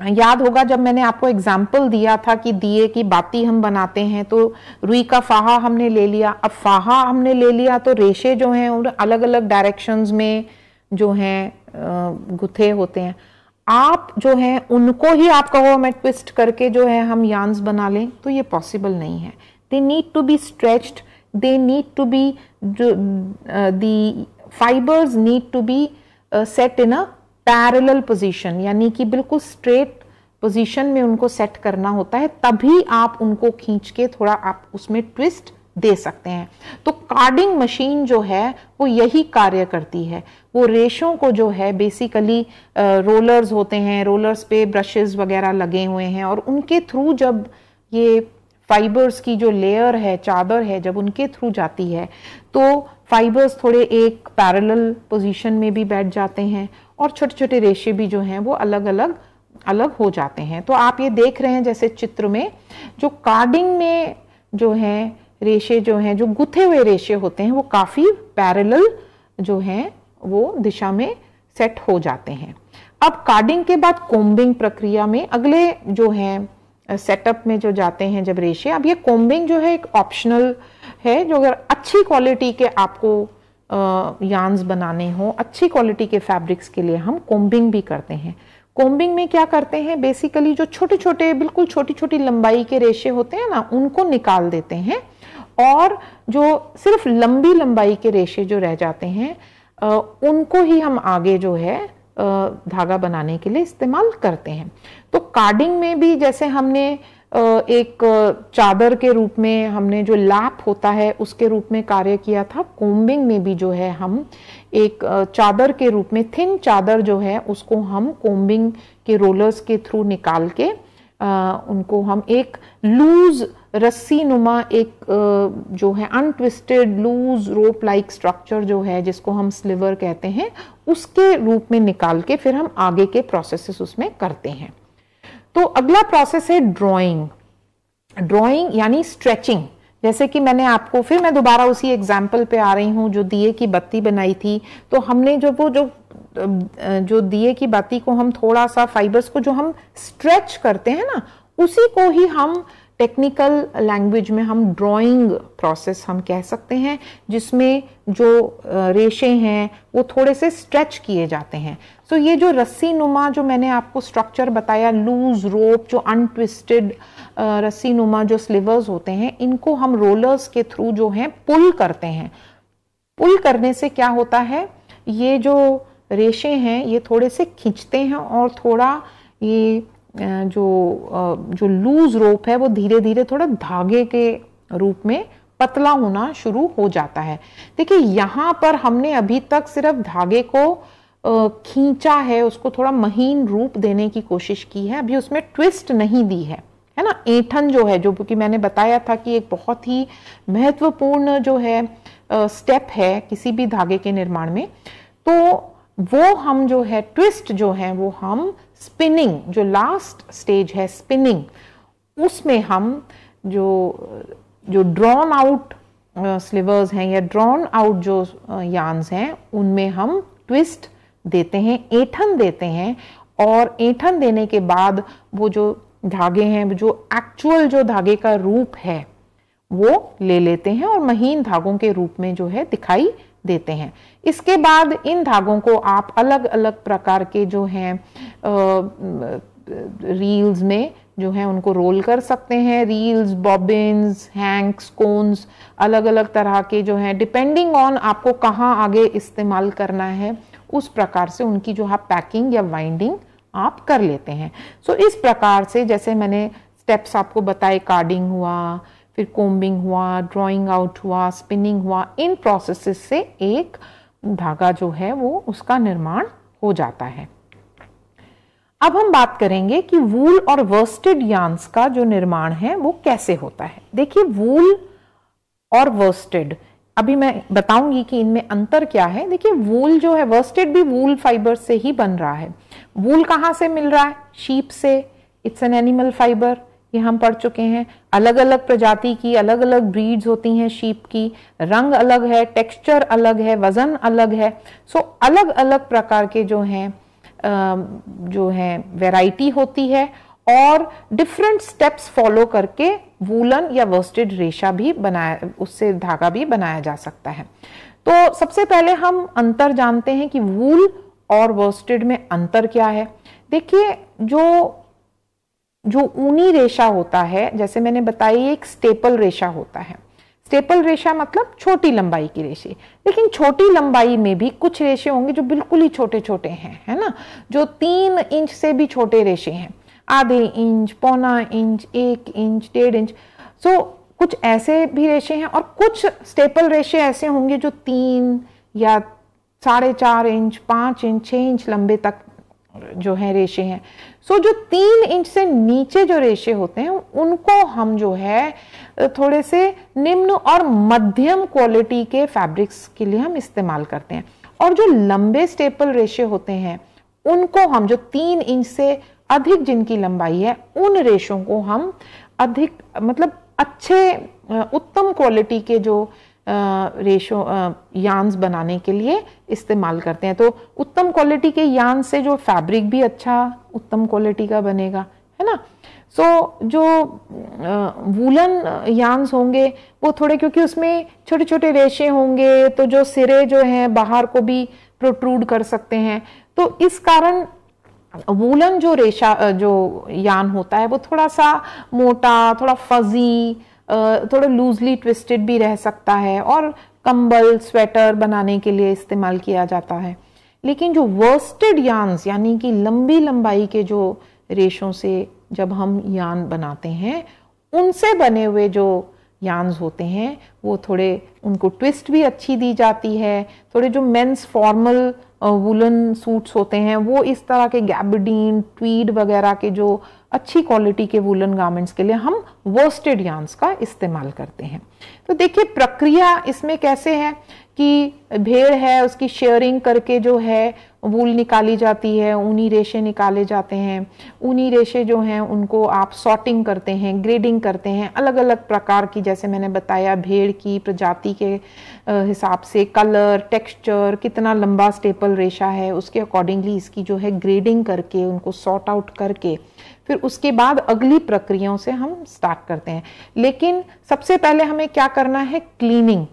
याद होगा जब मैंने आपको एग्जाम्पल दिया था कि दिए की बाती हम बनाते हैं तो रुई का फाहा हमने ले लिया अब फाहा हमने ले लिया तो रेशे जो हैं उन अलग अलग डायरेक्शंस में जो हैं गुथे होते हैं आप जो हैं उनको ही आप कहो हमें ट्विस्ट करके जो है हम यान्स बना लें तो ये पॉसिबल नहीं है they need to be stretched they need to be the fibres need to be set in a parallel position यानी कि बिल्कुल स्ट्रेट पोजीशन में उनको सेट करना होता है तभी आप उनको खींच के थोड़ा आप उसमें ट्विस्ट दे सकते हैं तो कार्डिंग मशीन जो है वो यही कार्य करती है वो रेशों को जो है बेसिकली रोलर्स होते हैं रोलर्स पे ब्रशेस वगैरह लगे हुए हैं और उनके थ्रू जब ये फाइबर्स की जो लेयर है चादर है जब उनके थ्रू जाती है तो फाइबर्स थोड़े एक पैरेलल पोजीशन में भी बैठ जाते हैं और छोटे छोटे रेशे भी जो हैं वो अलग अलग अलग हो जाते हैं तो आप ये देख रहे हैं जैसे चित्र में जो कार्डिंग में जो है रेशे जो हैं जो गुथे हुए रेशे होते हैं वो काफ़ी पैरेलल जो हैं वो दिशा में सेट हो जाते हैं अब कार्डिंग के बाद कोम्बिंग प्रक्रिया में अगले जो हैं सेटअप में जो जाते हैं जब रेशे अब ये कोम्बिंग जो है एक ऑप्शनल है जो अगर अच्छी क्वालिटी के आपको यान्स बनाने हों अच्छी क्वालिटी के फैब्रिक्स के लिए हम कोम्बिंग भी करते हैं कोम्बिंग में क्या करते हैं बेसिकली जो छोटे छोटे बिल्कुल छोटी छोटी लंबाई के रेशे होते हैं ना उनको निकाल देते हैं और जो सिर्फ लंबी लंबाई के रेशे जो रह जाते हैं उनको ही हम आगे जो है धागा बनाने के लिए इस्तेमाल करते हैं तो कार्डिंग में भी जैसे हमने एक चादर के रूप में हमने जो लैप होता है उसके रूप में कार्य किया था कोम्बिंग में भी जो है हम एक चादर के रूप में थिन चादर जो है उसको हम कोम्बिंग के रोलर्स के थ्रू निकाल के आ, उनको हम एक लूज रस्सी नुमा एक जो है untwisted loose rope like structure जो है जिसको हम स्लिवर कहते हैं उसके रूप में निकाल के फिर हम आगे के प्रोसेसेस उसमें करते हैं तो अगला प्रोसेस है ड्रॉइंग ड्रॉइंग यानी स्ट्रेचिंग जैसे कि मैंने आपको फिर मैं दोबारा उसी एग्जाम्पल पे आ रही हूँ जो दिए की बत्ती बनाई थी तो हमने जो वो जो जो दिए की बत्ती को हम थोड़ा सा फाइबर्स को जो हम स्ट्रेच करते हैं ना उसी को ही हम टेक्निकल लैंग्वेज में हम ड्राइंग प्रोसेस हम कह सकते हैं जिसमें जो रेशे हैं वो थोड़े से स्ट्रेच किए जाते हैं सो so, ये जो रस्सी नुमा जो मैंने आपको स्ट्रक्चर बताया लूज रोप जो अनट्विस्टेड रस्सी नुमा जो स्लीवर्स होते हैं इनको हम रोलर्स के थ्रू जो है पुल करते हैं पुल करने से क्या होता है ये जो रेशे हैं ये थोड़े से खींचते हैं और थोड़ा ये जो जो लूज रोप है वो धीरे धीरे थोड़ा धागे के रूप में पतला होना शुरू हो जाता है देखिए यहाँ पर हमने अभी तक सिर्फ धागे को खींचा है उसको थोड़ा महीन रूप देने की कोशिश की है अभी उसमें ट्विस्ट नहीं दी है है ना ऐठन जो है जो कि मैंने बताया था कि एक बहुत ही महत्वपूर्ण जो है स्टेप है किसी भी धागे के निर्माण में तो वो हम जो है ट्विस्ट जो है वो हम स्पिनिंग जो लास्ट स्टेज है स्पिनिंग उसमें हम जो जो ड्रॉन आउट स्लीवर्स हैं या ड्रॉन आउट जो यान्स हैं उनमें हम ट्विस्ट देते हैं ऐठन देते हैं और ऐठन देने के बाद वो जो धागे हैं जो एक्चुअल जो धागे का रूप है वो ले लेते हैं और महीन धागों के रूप में जो है दिखाई देते हैं इसके बाद इन धागों को आप अलग अलग प्रकार के जो हैं रील्स में जो है उनको रोल कर सकते हैं रील्स बॉबिन्स हैंक्स कोन्स अलग अलग तरह के जो हैं डिपेंडिंग ऑन आपको कहाँ आगे इस्तेमाल करना है उस प्रकार से उनकी जो है पैकिंग या वाइंडिंग आप कर लेते हैं सो so, इस प्रकार से जैसे मैंने स्टेप्स आपको बताए कार्डिंग हुआ फिर कोम्बिंग हुआ ड्राइंग आउट हुआ स्पिनिंग हुआ इन प्रोसेसेस से एक धागा जो है वो उसका निर्माण हो जाता है अब हम बात करेंगे कि वूल और वर्स्टेड यान्स का जो निर्माण है वो कैसे होता है देखिए वूल और वर्स्टेड अभी मैं बताऊंगी कि इनमें अंतर क्या है देखिए वूल जो है वर्स्टेड भी वूल फाइबर से ही बन रहा है वूल कहाँ से मिल रहा है शीप से इट्स एन एनिमल फाइबर ये हम पढ़ चुके हैं अलग अलग प्रजाति की अलग अलग ब्रीड्स होती हैं शीप की रंग अलग है टेक्सचर अलग है वज़न अलग है सो अलग अलग प्रकार के जो हैं जो हैं वैरायटी होती है और डिफरेंट स्टेप्स फॉलो करके वूलन या वर्स्टेड रेशा भी बनाया उससे धागा भी बनाया जा सकता है तो सबसे पहले हम अंतर जानते हैं कि वूल और वर्स्टेड में अंतर क्या है देखिए जो जो ऊनी रेशा होता है जैसे मैंने बताई एक स्टेपल रेशा होता है स्टेपल रेशा मतलब छोटी लंबाई की रेशे लेकिन छोटी लंबाई में भी कुछ रेशे होंगे जो बिल्कुल ही छोटे छोटे हैं है ना जो तीन इंच से भी छोटे रेशे हैं आधे इंच पौना इंच एक इंच डेढ़ इंच सो कुछ ऐसे भी रेशे हैं और कुछ स्टेपल रेशे ऐसे होंगे जो तीन या साढ़े चार इंच पाँच इंच छः इंच लंबे तक जो है रेशे हैं सो so, जो तीन इंच से नीचे जो रेशे होते हैं उनको हम जो है थोड़े से निम्न और मध्यम क्वालिटी के फैब्रिक्स के लिए हम इस्तेमाल करते हैं और जो लंबे स्टेपल रेशे होते हैं उनको हम जो तीन इंच से अधिक जिनकी लंबाई है उन रेशों को हम अधिक मतलब अच्छे उत्तम क्वालिटी के जो रेशो यान्स बनाने के लिए इस्तेमाल करते हैं तो उत्तम क्वालिटी के यान से जो फैब्रिक भी अच्छा उत्तम क्वालिटी का बनेगा है ना सो so, जो वूलन यान्स होंगे वो थोड़े क्योंकि उसमें छोटे छोटे रेशे होंगे तो जो सिरे जो हैं बाहर को भी प्रोट्रूड कर सकते हैं तो इस कारण वूलन जो रेशा जो यान होता है वो थोड़ा सा मोटा थोड़ा फजी थोड़ा लूजली ट्विस्टेड भी रह सकता है और कंबल स्वेटर बनाने के लिए इस्तेमाल किया जाता है लेकिन जो वर्स्टेड यान्स यानी कि लंबी लंबाई के जो रेशों से जब हम यान बनाते हैं उनसे बने हुए जो यान्स होते हैं वो थोड़े उनको ट्विस्ट भी अच्छी दी जाती है थोड़े जो मेंस फॉर्मल वुलन सूट्स होते हैं वो इस तरह के गैबडीन ट्वीड वगैरह के जो अच्छी क्वालिटी के वुलन गारमेंट्स के लिए हम वर्स्टेड यान्स का इस्तेमाल करते हैं तो देखिए प्रक्रिया इसमें कैसे है कि भेड़ है उसकी शेयरिंग करके जो है वूल निकाली जाती है ऊनी रेशे निकाले जाते हैं ऊनी रेशे जो हैं उनको आप सॉर्टिंग करते हैं ग्रेडिंग करते हैं अलग अलग प्रकार की जैसे मैंने बताया भेड़ की प्रजाति के हिसाब से कलर टेक्सचर कितना लंबा स्टेपल रेशा है उसके अकॉर्डिंगली इसकी जो है ग्रेडिंग करके उनको सॉर्ट आउट करके फिर उसके बाद अगली प्रक्रियाओं से हम स्टार्ट करते हैं लेकिन सबसे पहले हमें क्या करना है क्लीनिंग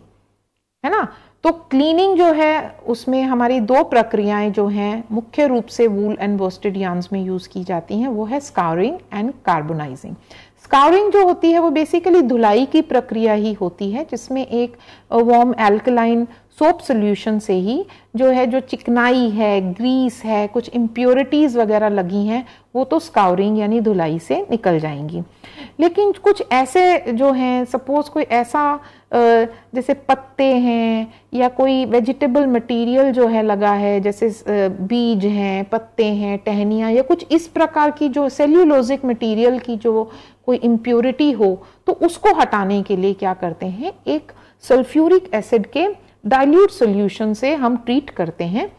है ना तो क्लीनिंग जो है उसमें हमारी दो प्रक्रियाएं जो हैं मुख्य रूप से वूल एंड वोस्टेड यान्स में यूज़ की जाती हैं वो है स्कारिंग एंड कार्बोनाइजिंग स्कारिंग जो होती है वो बेसिकली धुलाई की प्रक्रिया ही होती है जिसमें एक वॉर्म एल्कलाइन सोप सोल्यूशन से ही जो है जो चिकनाई है ग्रीस है कुछ इम्प्योरिटीज़ वगैरह लगी हैं वो तो स्कारिंग यानी धुलाई से निकल जाएंगी लेकिन कुछ ऐसे जो हैं सपोज़ कोई ऐसा जैसे पत्ते हैं या कोई वेजिटेबल मटेरियल जो है लगा है जैसे बीज हैं पत्ते हैं टहनियाँ या कुछ इस प्रकार की जो सेल्यूलोजिक मटेरियल की जो कोई इम्प्योरिटी हो तो उसको हटाने के लिए क्या करते हैं एक सल्फ्यूरिक एसिड के डाइल्यूट सोल्यूशन से हम ट्रीट करते हैं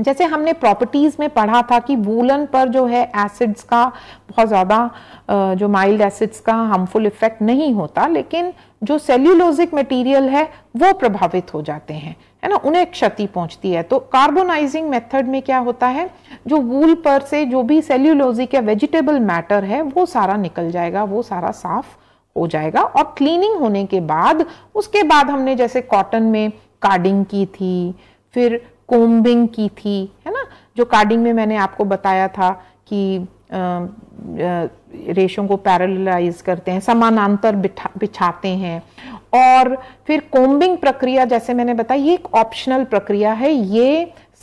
जैसे हमने प्रॉपर्टीज़ में पढ़ा था कि वूलन पर जो है एसिड्स का बहुत ज़्यादा जो माइल्ड एसिड्स का हार्मफुल इफ़ेक्ट नहीं होता लेकिन जो सेल्यूलोजिक मटेरियल है वो प्रभावित हो जाते हैं है ना उन्हें क्षति पहुंचती है तो कार्बोनाइजिंग मेथड में क्या होता है जो वूल पर से जो भी सेल्यूलोजिक या वेजिटेबल मैटर है वो सारा निकल जाएगा वो सारा साफ हो जाएगा और क्लीनिंग होने के बाद उसके बाद हमने जैसे कॉटन में कार्डिंग की थी फिर कोम्बिंग की थी है ना जो कार्डिंग में मैंने आपको बताया था कि रेशों को पैरलाइज करते हैं समानांतर बिठा बिछाते हैं और फिर कोम्बिंग प्रक्रिया जैसे मैंने बताया ये एक ऑप्शनल प्रक्रिया है ये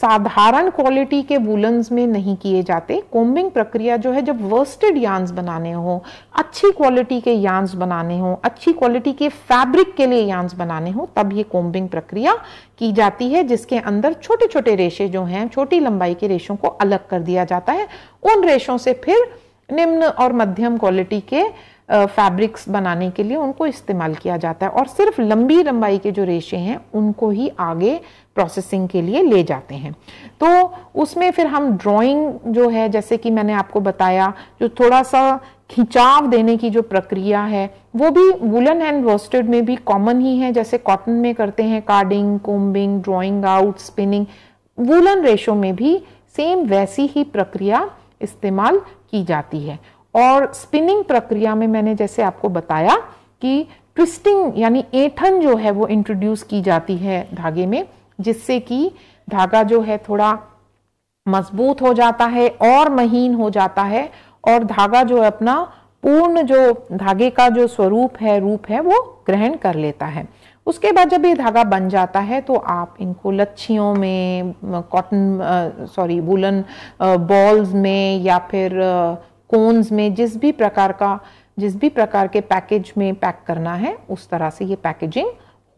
साधारण क्वालिटी के वुलन्स में नहीं किए जाते कोम्बिंग प्रक्रिया जो है जब वर्स्टेड यान्स बनाने हो अच्छी क्वालिटी के यान्स बनाने हो अच्छी क्वालिटी के फैब्रिक के लिए यान्स बनाने हो तब ये कोम्बिंग प्रक्रिया की जाती है जिसके अंदर छोटे छोटे रेशे जो हैं छोटी लंबाई के रेशों को अलग कर दिया जाता है उन रेशों से फिर निम्न और मध्यम क्वालिटी के फैब्रिक्स बनाने के लिए उनको इस्तेमाल किया जाता है और सिर्फ लंबी लंबाई के जो रेशे हैं उनको ही आगे प्रोसेसिंग के लिए ले जाते हैं तो उसमें फिर हम ड्राइंग जो है जैसे कि मैंने आपको बताया जो थोड़ा सा खिंचाव देने की जो प्रक्रिया है वो भी वुलन एंड वर्स्टेड में भी कॉमन ही है जैसे कॉटन में करते हैं carding combing drawing out spinning woollen रेशो में भी सेम वैसी ही प्रक्रिया इस्तेमाल की जाती है और स्पिनिंग प्रक्रिया में मैंने जैसे आपको बताया कि ट्विस्टिंग यानी ऐठन जो है वो इंट्रोड्यूस की जाती है धागे में जिससे कि धागा जो है थोड़ा मजबूत हो जाता है और महीन हो जाता है और धागा जो है अपना पूर्ण जो धागे का जो स्वरूप है रूप है वो ग्रहण कर लेता है उसके बाद जब ये धागा बन जाता है तो आप इनको लच्छियों में कॉटन सॉरी वुलन बॉल्स में या फिर कोन्स में जिस भी प्रकार का जिस भी प्रकार के पैकेज में पैक करना है उस तरह से ये पैकेजिंग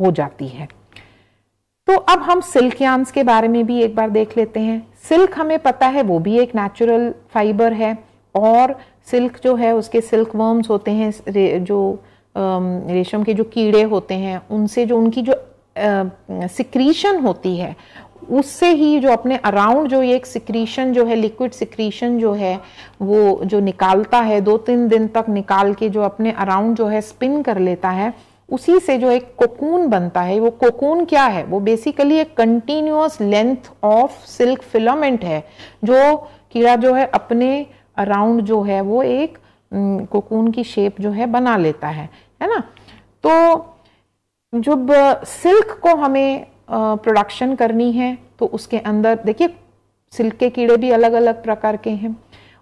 हो जाती है तो अब हम सिल्क यान्स के बारे में भी एक बार देख लेते हैं सिल्क हमें पता है वो भी एक नेचुरल फाइबर है और सिल्क जो है उसके सिल्क वर्म्स होते हैं जो रेशम के जो कीड़े होते हैं उनसे जो उनकी जो सिक्रीशन होती है उससे ही जो अपने अराउंड जो ये एक सिक्रीशन जो है लिक्विड सिक्रीशन जो है वो जो निकालता है दो तीन दिन तक निकाल के जो अपने अराउंड जो है स्पिन कर लेता है उसी से जो एक कोकून बनता है वो कोकून क्या है वो बेसिकली एक continuous length of silk filament है जो कीड़ा जो है अपने अराउंड जो है वो एक कोकून की शेप जो है बना लेता है है ना तो जब सिल्क को हमें प्रोडक्शन करनी है तो उसके अंदर देखिए सिल्क के कीड़े भी अलग अलग प्रकार के हैं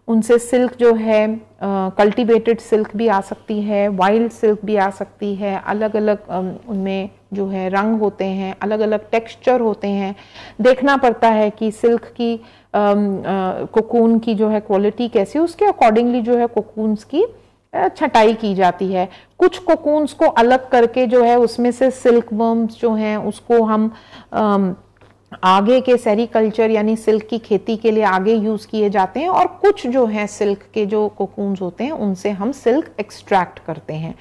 उनसे सिल्क जो है कल्टीवेटेड सिल्क भी आ सकती है वाइल्ड सिल्क भी आ सकती है अलग अलग उनमें जो है रंग होते हैं अलग अलग टेक्सचर होते हैं देखना पड़ता है कि सिल्क की कोकून की जो है क्वालिटी कैसी उसके अकॉर्डिंगली जो है कोकून्स की छटाई की जाती है कुछ कोकून्स को अलग करके जो है उसमें से सिल्क वर्म्स जो हैं उसको हम आगे के सेरिकल्चर यानी सिल्क की खेती के लिए आगे यूज़ किए जाते हैं और कुछ जो हैं सिल्क के जो कोकून्स होते हैं उनसे हम सिल्क एक्सट्रैक्ट करते हैं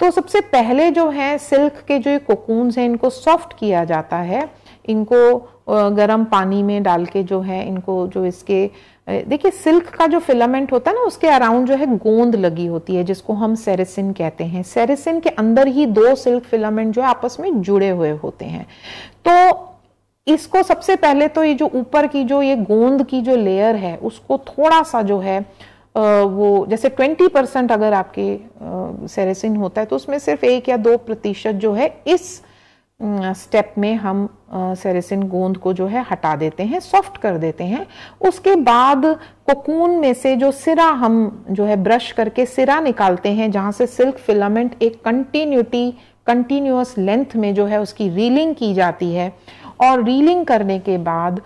तो सबसे पहले जो है सिल्क के जो कोकून्स हैं इनको सॉफ्ट किया जाता है इनको गर्म पानी में डाल के जो है इनको जो इसके देखिए सिल्क का जो फिलामेंट होता है ना उसके अराउंड जो है गोंद लगी होती है जिसको हम सेरेसिन कहते हैं सेरेसिन के अंदर ही दो सिल्क फिलामेंट जो है आपस में जुड़े हुए होते हैं तो इसको सबसे पहले तो ये जो ऊपर की जो ये गोंद की जो लेयर है उसको थोड़ा सा जो है वो जैसे 20 परसेंट अगर आपके सेरेसिन होता है तो उसमें सिर्फ एक या दो प्रतिशत जो है इस स्टेप में हम सेरेसिन गोंद को जो है हटा देते हैं सॉफ्ट कर देते हैं उसके बाद कोकून में से जो सिरा हम जो है ब्रश करके सिरा निकालते हैं जहाँ से सिल्क फिलामेंट एक कंटिन्यूटी कंटिन्यूस लेंथ में जो है उसकी रीलिंग की जाती है और रीलिंग करने के बाद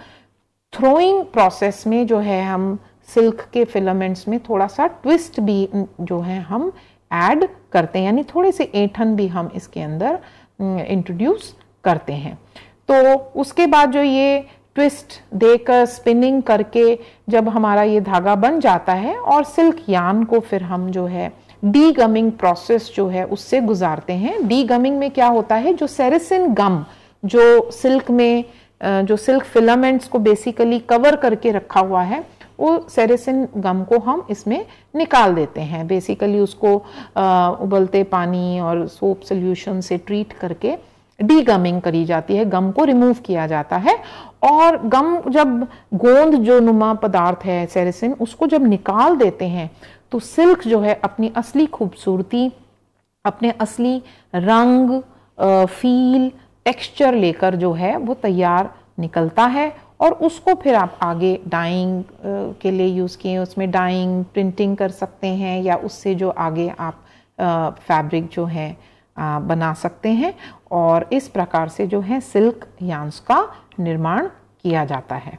थ्रोइंग प्रोसेस में जो है हम सिल्क के फिलामेंट्स में थोड़ा सा ट्विस्ट भी जो है हम ऐड करते हैं यानी थोड़े से ऐठन भी हम इसके अंदर इंट्रोड्यूस करते हैं तो उसके बाद जो ये ट्विस्ट देकर स्पिनिंग करके जब हमारा ये धागा बन जाता है और सिल्क यान को फिर हम जो है डी गमिंग प्रोसेस जो है उससे गुजारते हैं डी गमिंग में क्या होता है जो सेरेसिन गम जो सिल्क में जो सिल्क फिलामेंट्स को बेसिकली कवर करके रखा हुआ है वो सेरेसिन गम को हम इसमें निकाल देते हैं बेसिकली उसको आ, उबलते पानी और सोप सोल्यूशन से ट्रीट करके डी गमिंग करी जाती है गम को रिमूव किया जाता है और गम जब गोंद जो नुमा पदार्थ है सेरेसिन उसको जब निकाल देते हैं तो सिल्क जो है अपनी असली खूबसूरती अपने असली रंग फील टेक्सचर लेकर जो है वो तैयार निकलता है और उसको फिर आप आगे डाइंग के लिए यूज़ किए उसमें डाइंग प्रिंटिंग कर सकते हैं या उससे जो आगे आप फैब्रिक जो है आ, बना सकते हैं और इस प्रकार से जो है सिल्क यांस का निर्माण किया जाता है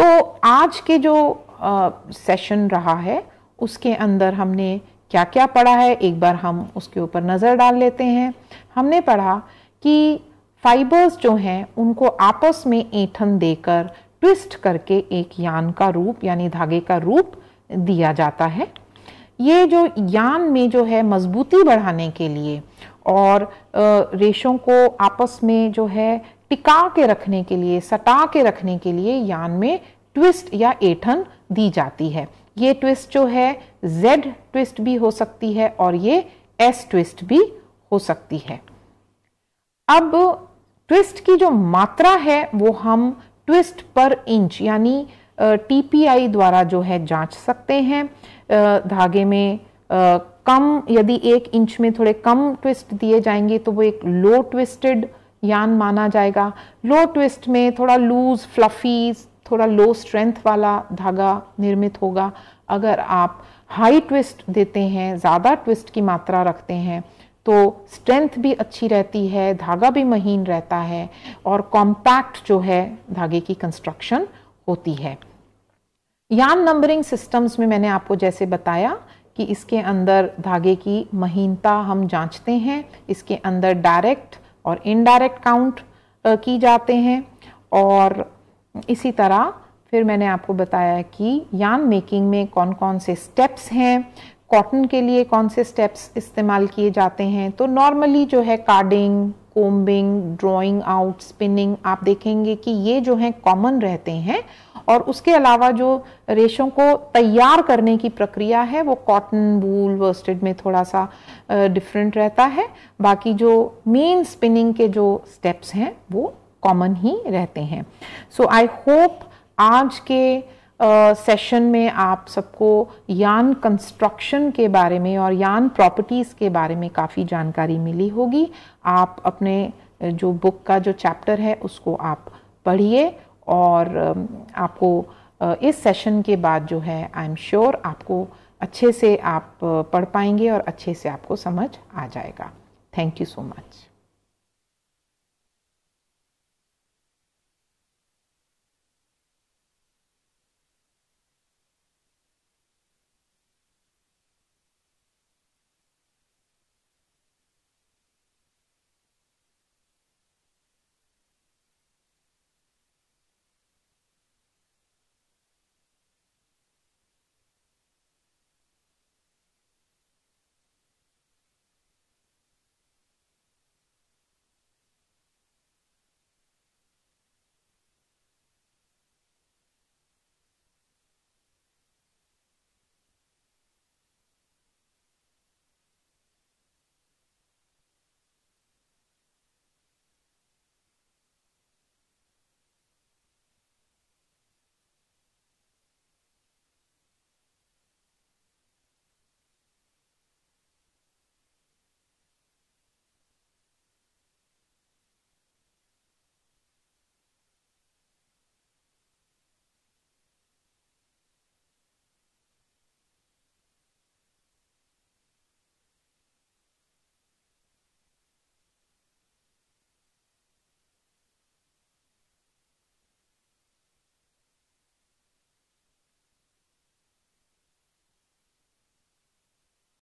तो आज के जो आ, सेशन रहा है उसके अंदर हमने क्या क्या पढ़ा है एक बार हम उसके ऊपर नज़र डाल लेते हैं हमने पढ़ा कि फाइबर्स जो हैं उनको आपस में ऐठन देकर ट्विस्ट करके एक यान का रूप यानी धागे का रूप दिया जाता है ये जो यान में जो है मजबूती बढ़ाने के लिए और रेशों को आपस में जो है टिका के रखने के लिए सटा के रखने के लिए यान में ट्विस्ट या ऐठन दी जाती है ये ट्विस्ट जो है जेड ट्विस्ट भी हो सकती है और ये एस ट्विस्ट भी हो सकती है अब ट्विस्ट की जो मात्रा है वो हम ट्विस्ट पर इंच यानी टीपीआई द्वारा जो है जांच सकते हैं धागे में कम यदि एक इंच में थोड़े कम ट्विस्ट दिए जाएंगे तो वो एक लो ट्विस्टेड यान माना जाएगा लो ट्विस्ट में थोड़ा लूज फ्लफी थोड़ा लो स्ट्रेंथ वाला धागा निर्मित होगा अगर आप हाई ट्विस्ट देते हैं ज़्यादा ट्विस्ट की मात्रा रखते हैं तो स्ट्रेंथ भी अच्छी रहती है धागा भी महीन रहता है और कॉम्पैक्ट जो है धागे की कंस्ट्रक्शन होती है यान नंबरिंग सिस्टम्स में मैंने आपको जैसे बताया कि इसके अंदर धागे की महीनता हम जांचते हैं इसके अंदर डायरेक्ट और इनडायरेक्ट काउंट की जाते हैं और इसी तरह फिर मैंने आपको बताया कि यान मेकिंग में कौन कौन से स्टेप्स हैं कॉटन के लिए कौन से स्टेप्स इस्तेमाल किए जाते हैं तो नॉर्मली जो है carding combing drawing out spinning आप देखेंगे कि ये जो हैं कॉमन रहते हैं और उसके अलावा जो रेशों को तैयार करने की प्रक्रिया है वो कॉटन वूल वर्स्टेड में थोड़ा सा डिफरेंट रहता है बाकी जो मेन स्पिनिंग के जो स्टेप्स हैं वो कॉमन ही रहते हैं सो आई होप आज के सेशन में आप सबको यान कंस्ट्रक्शन के बारे में और यान प्रॉपर्टीज़ के बारे में काफ़ी जानकारी मिली होगी आप अपने जो बुक का जो चैप्टर है उसको आप पढ़िए और आपको इस सेशन के बाद जो है आई एम श्योर आपको अच्छे से आप पढ़ पाएंगे और अच्छे से आपको समझ आ जाएगा थैंक यू सो मच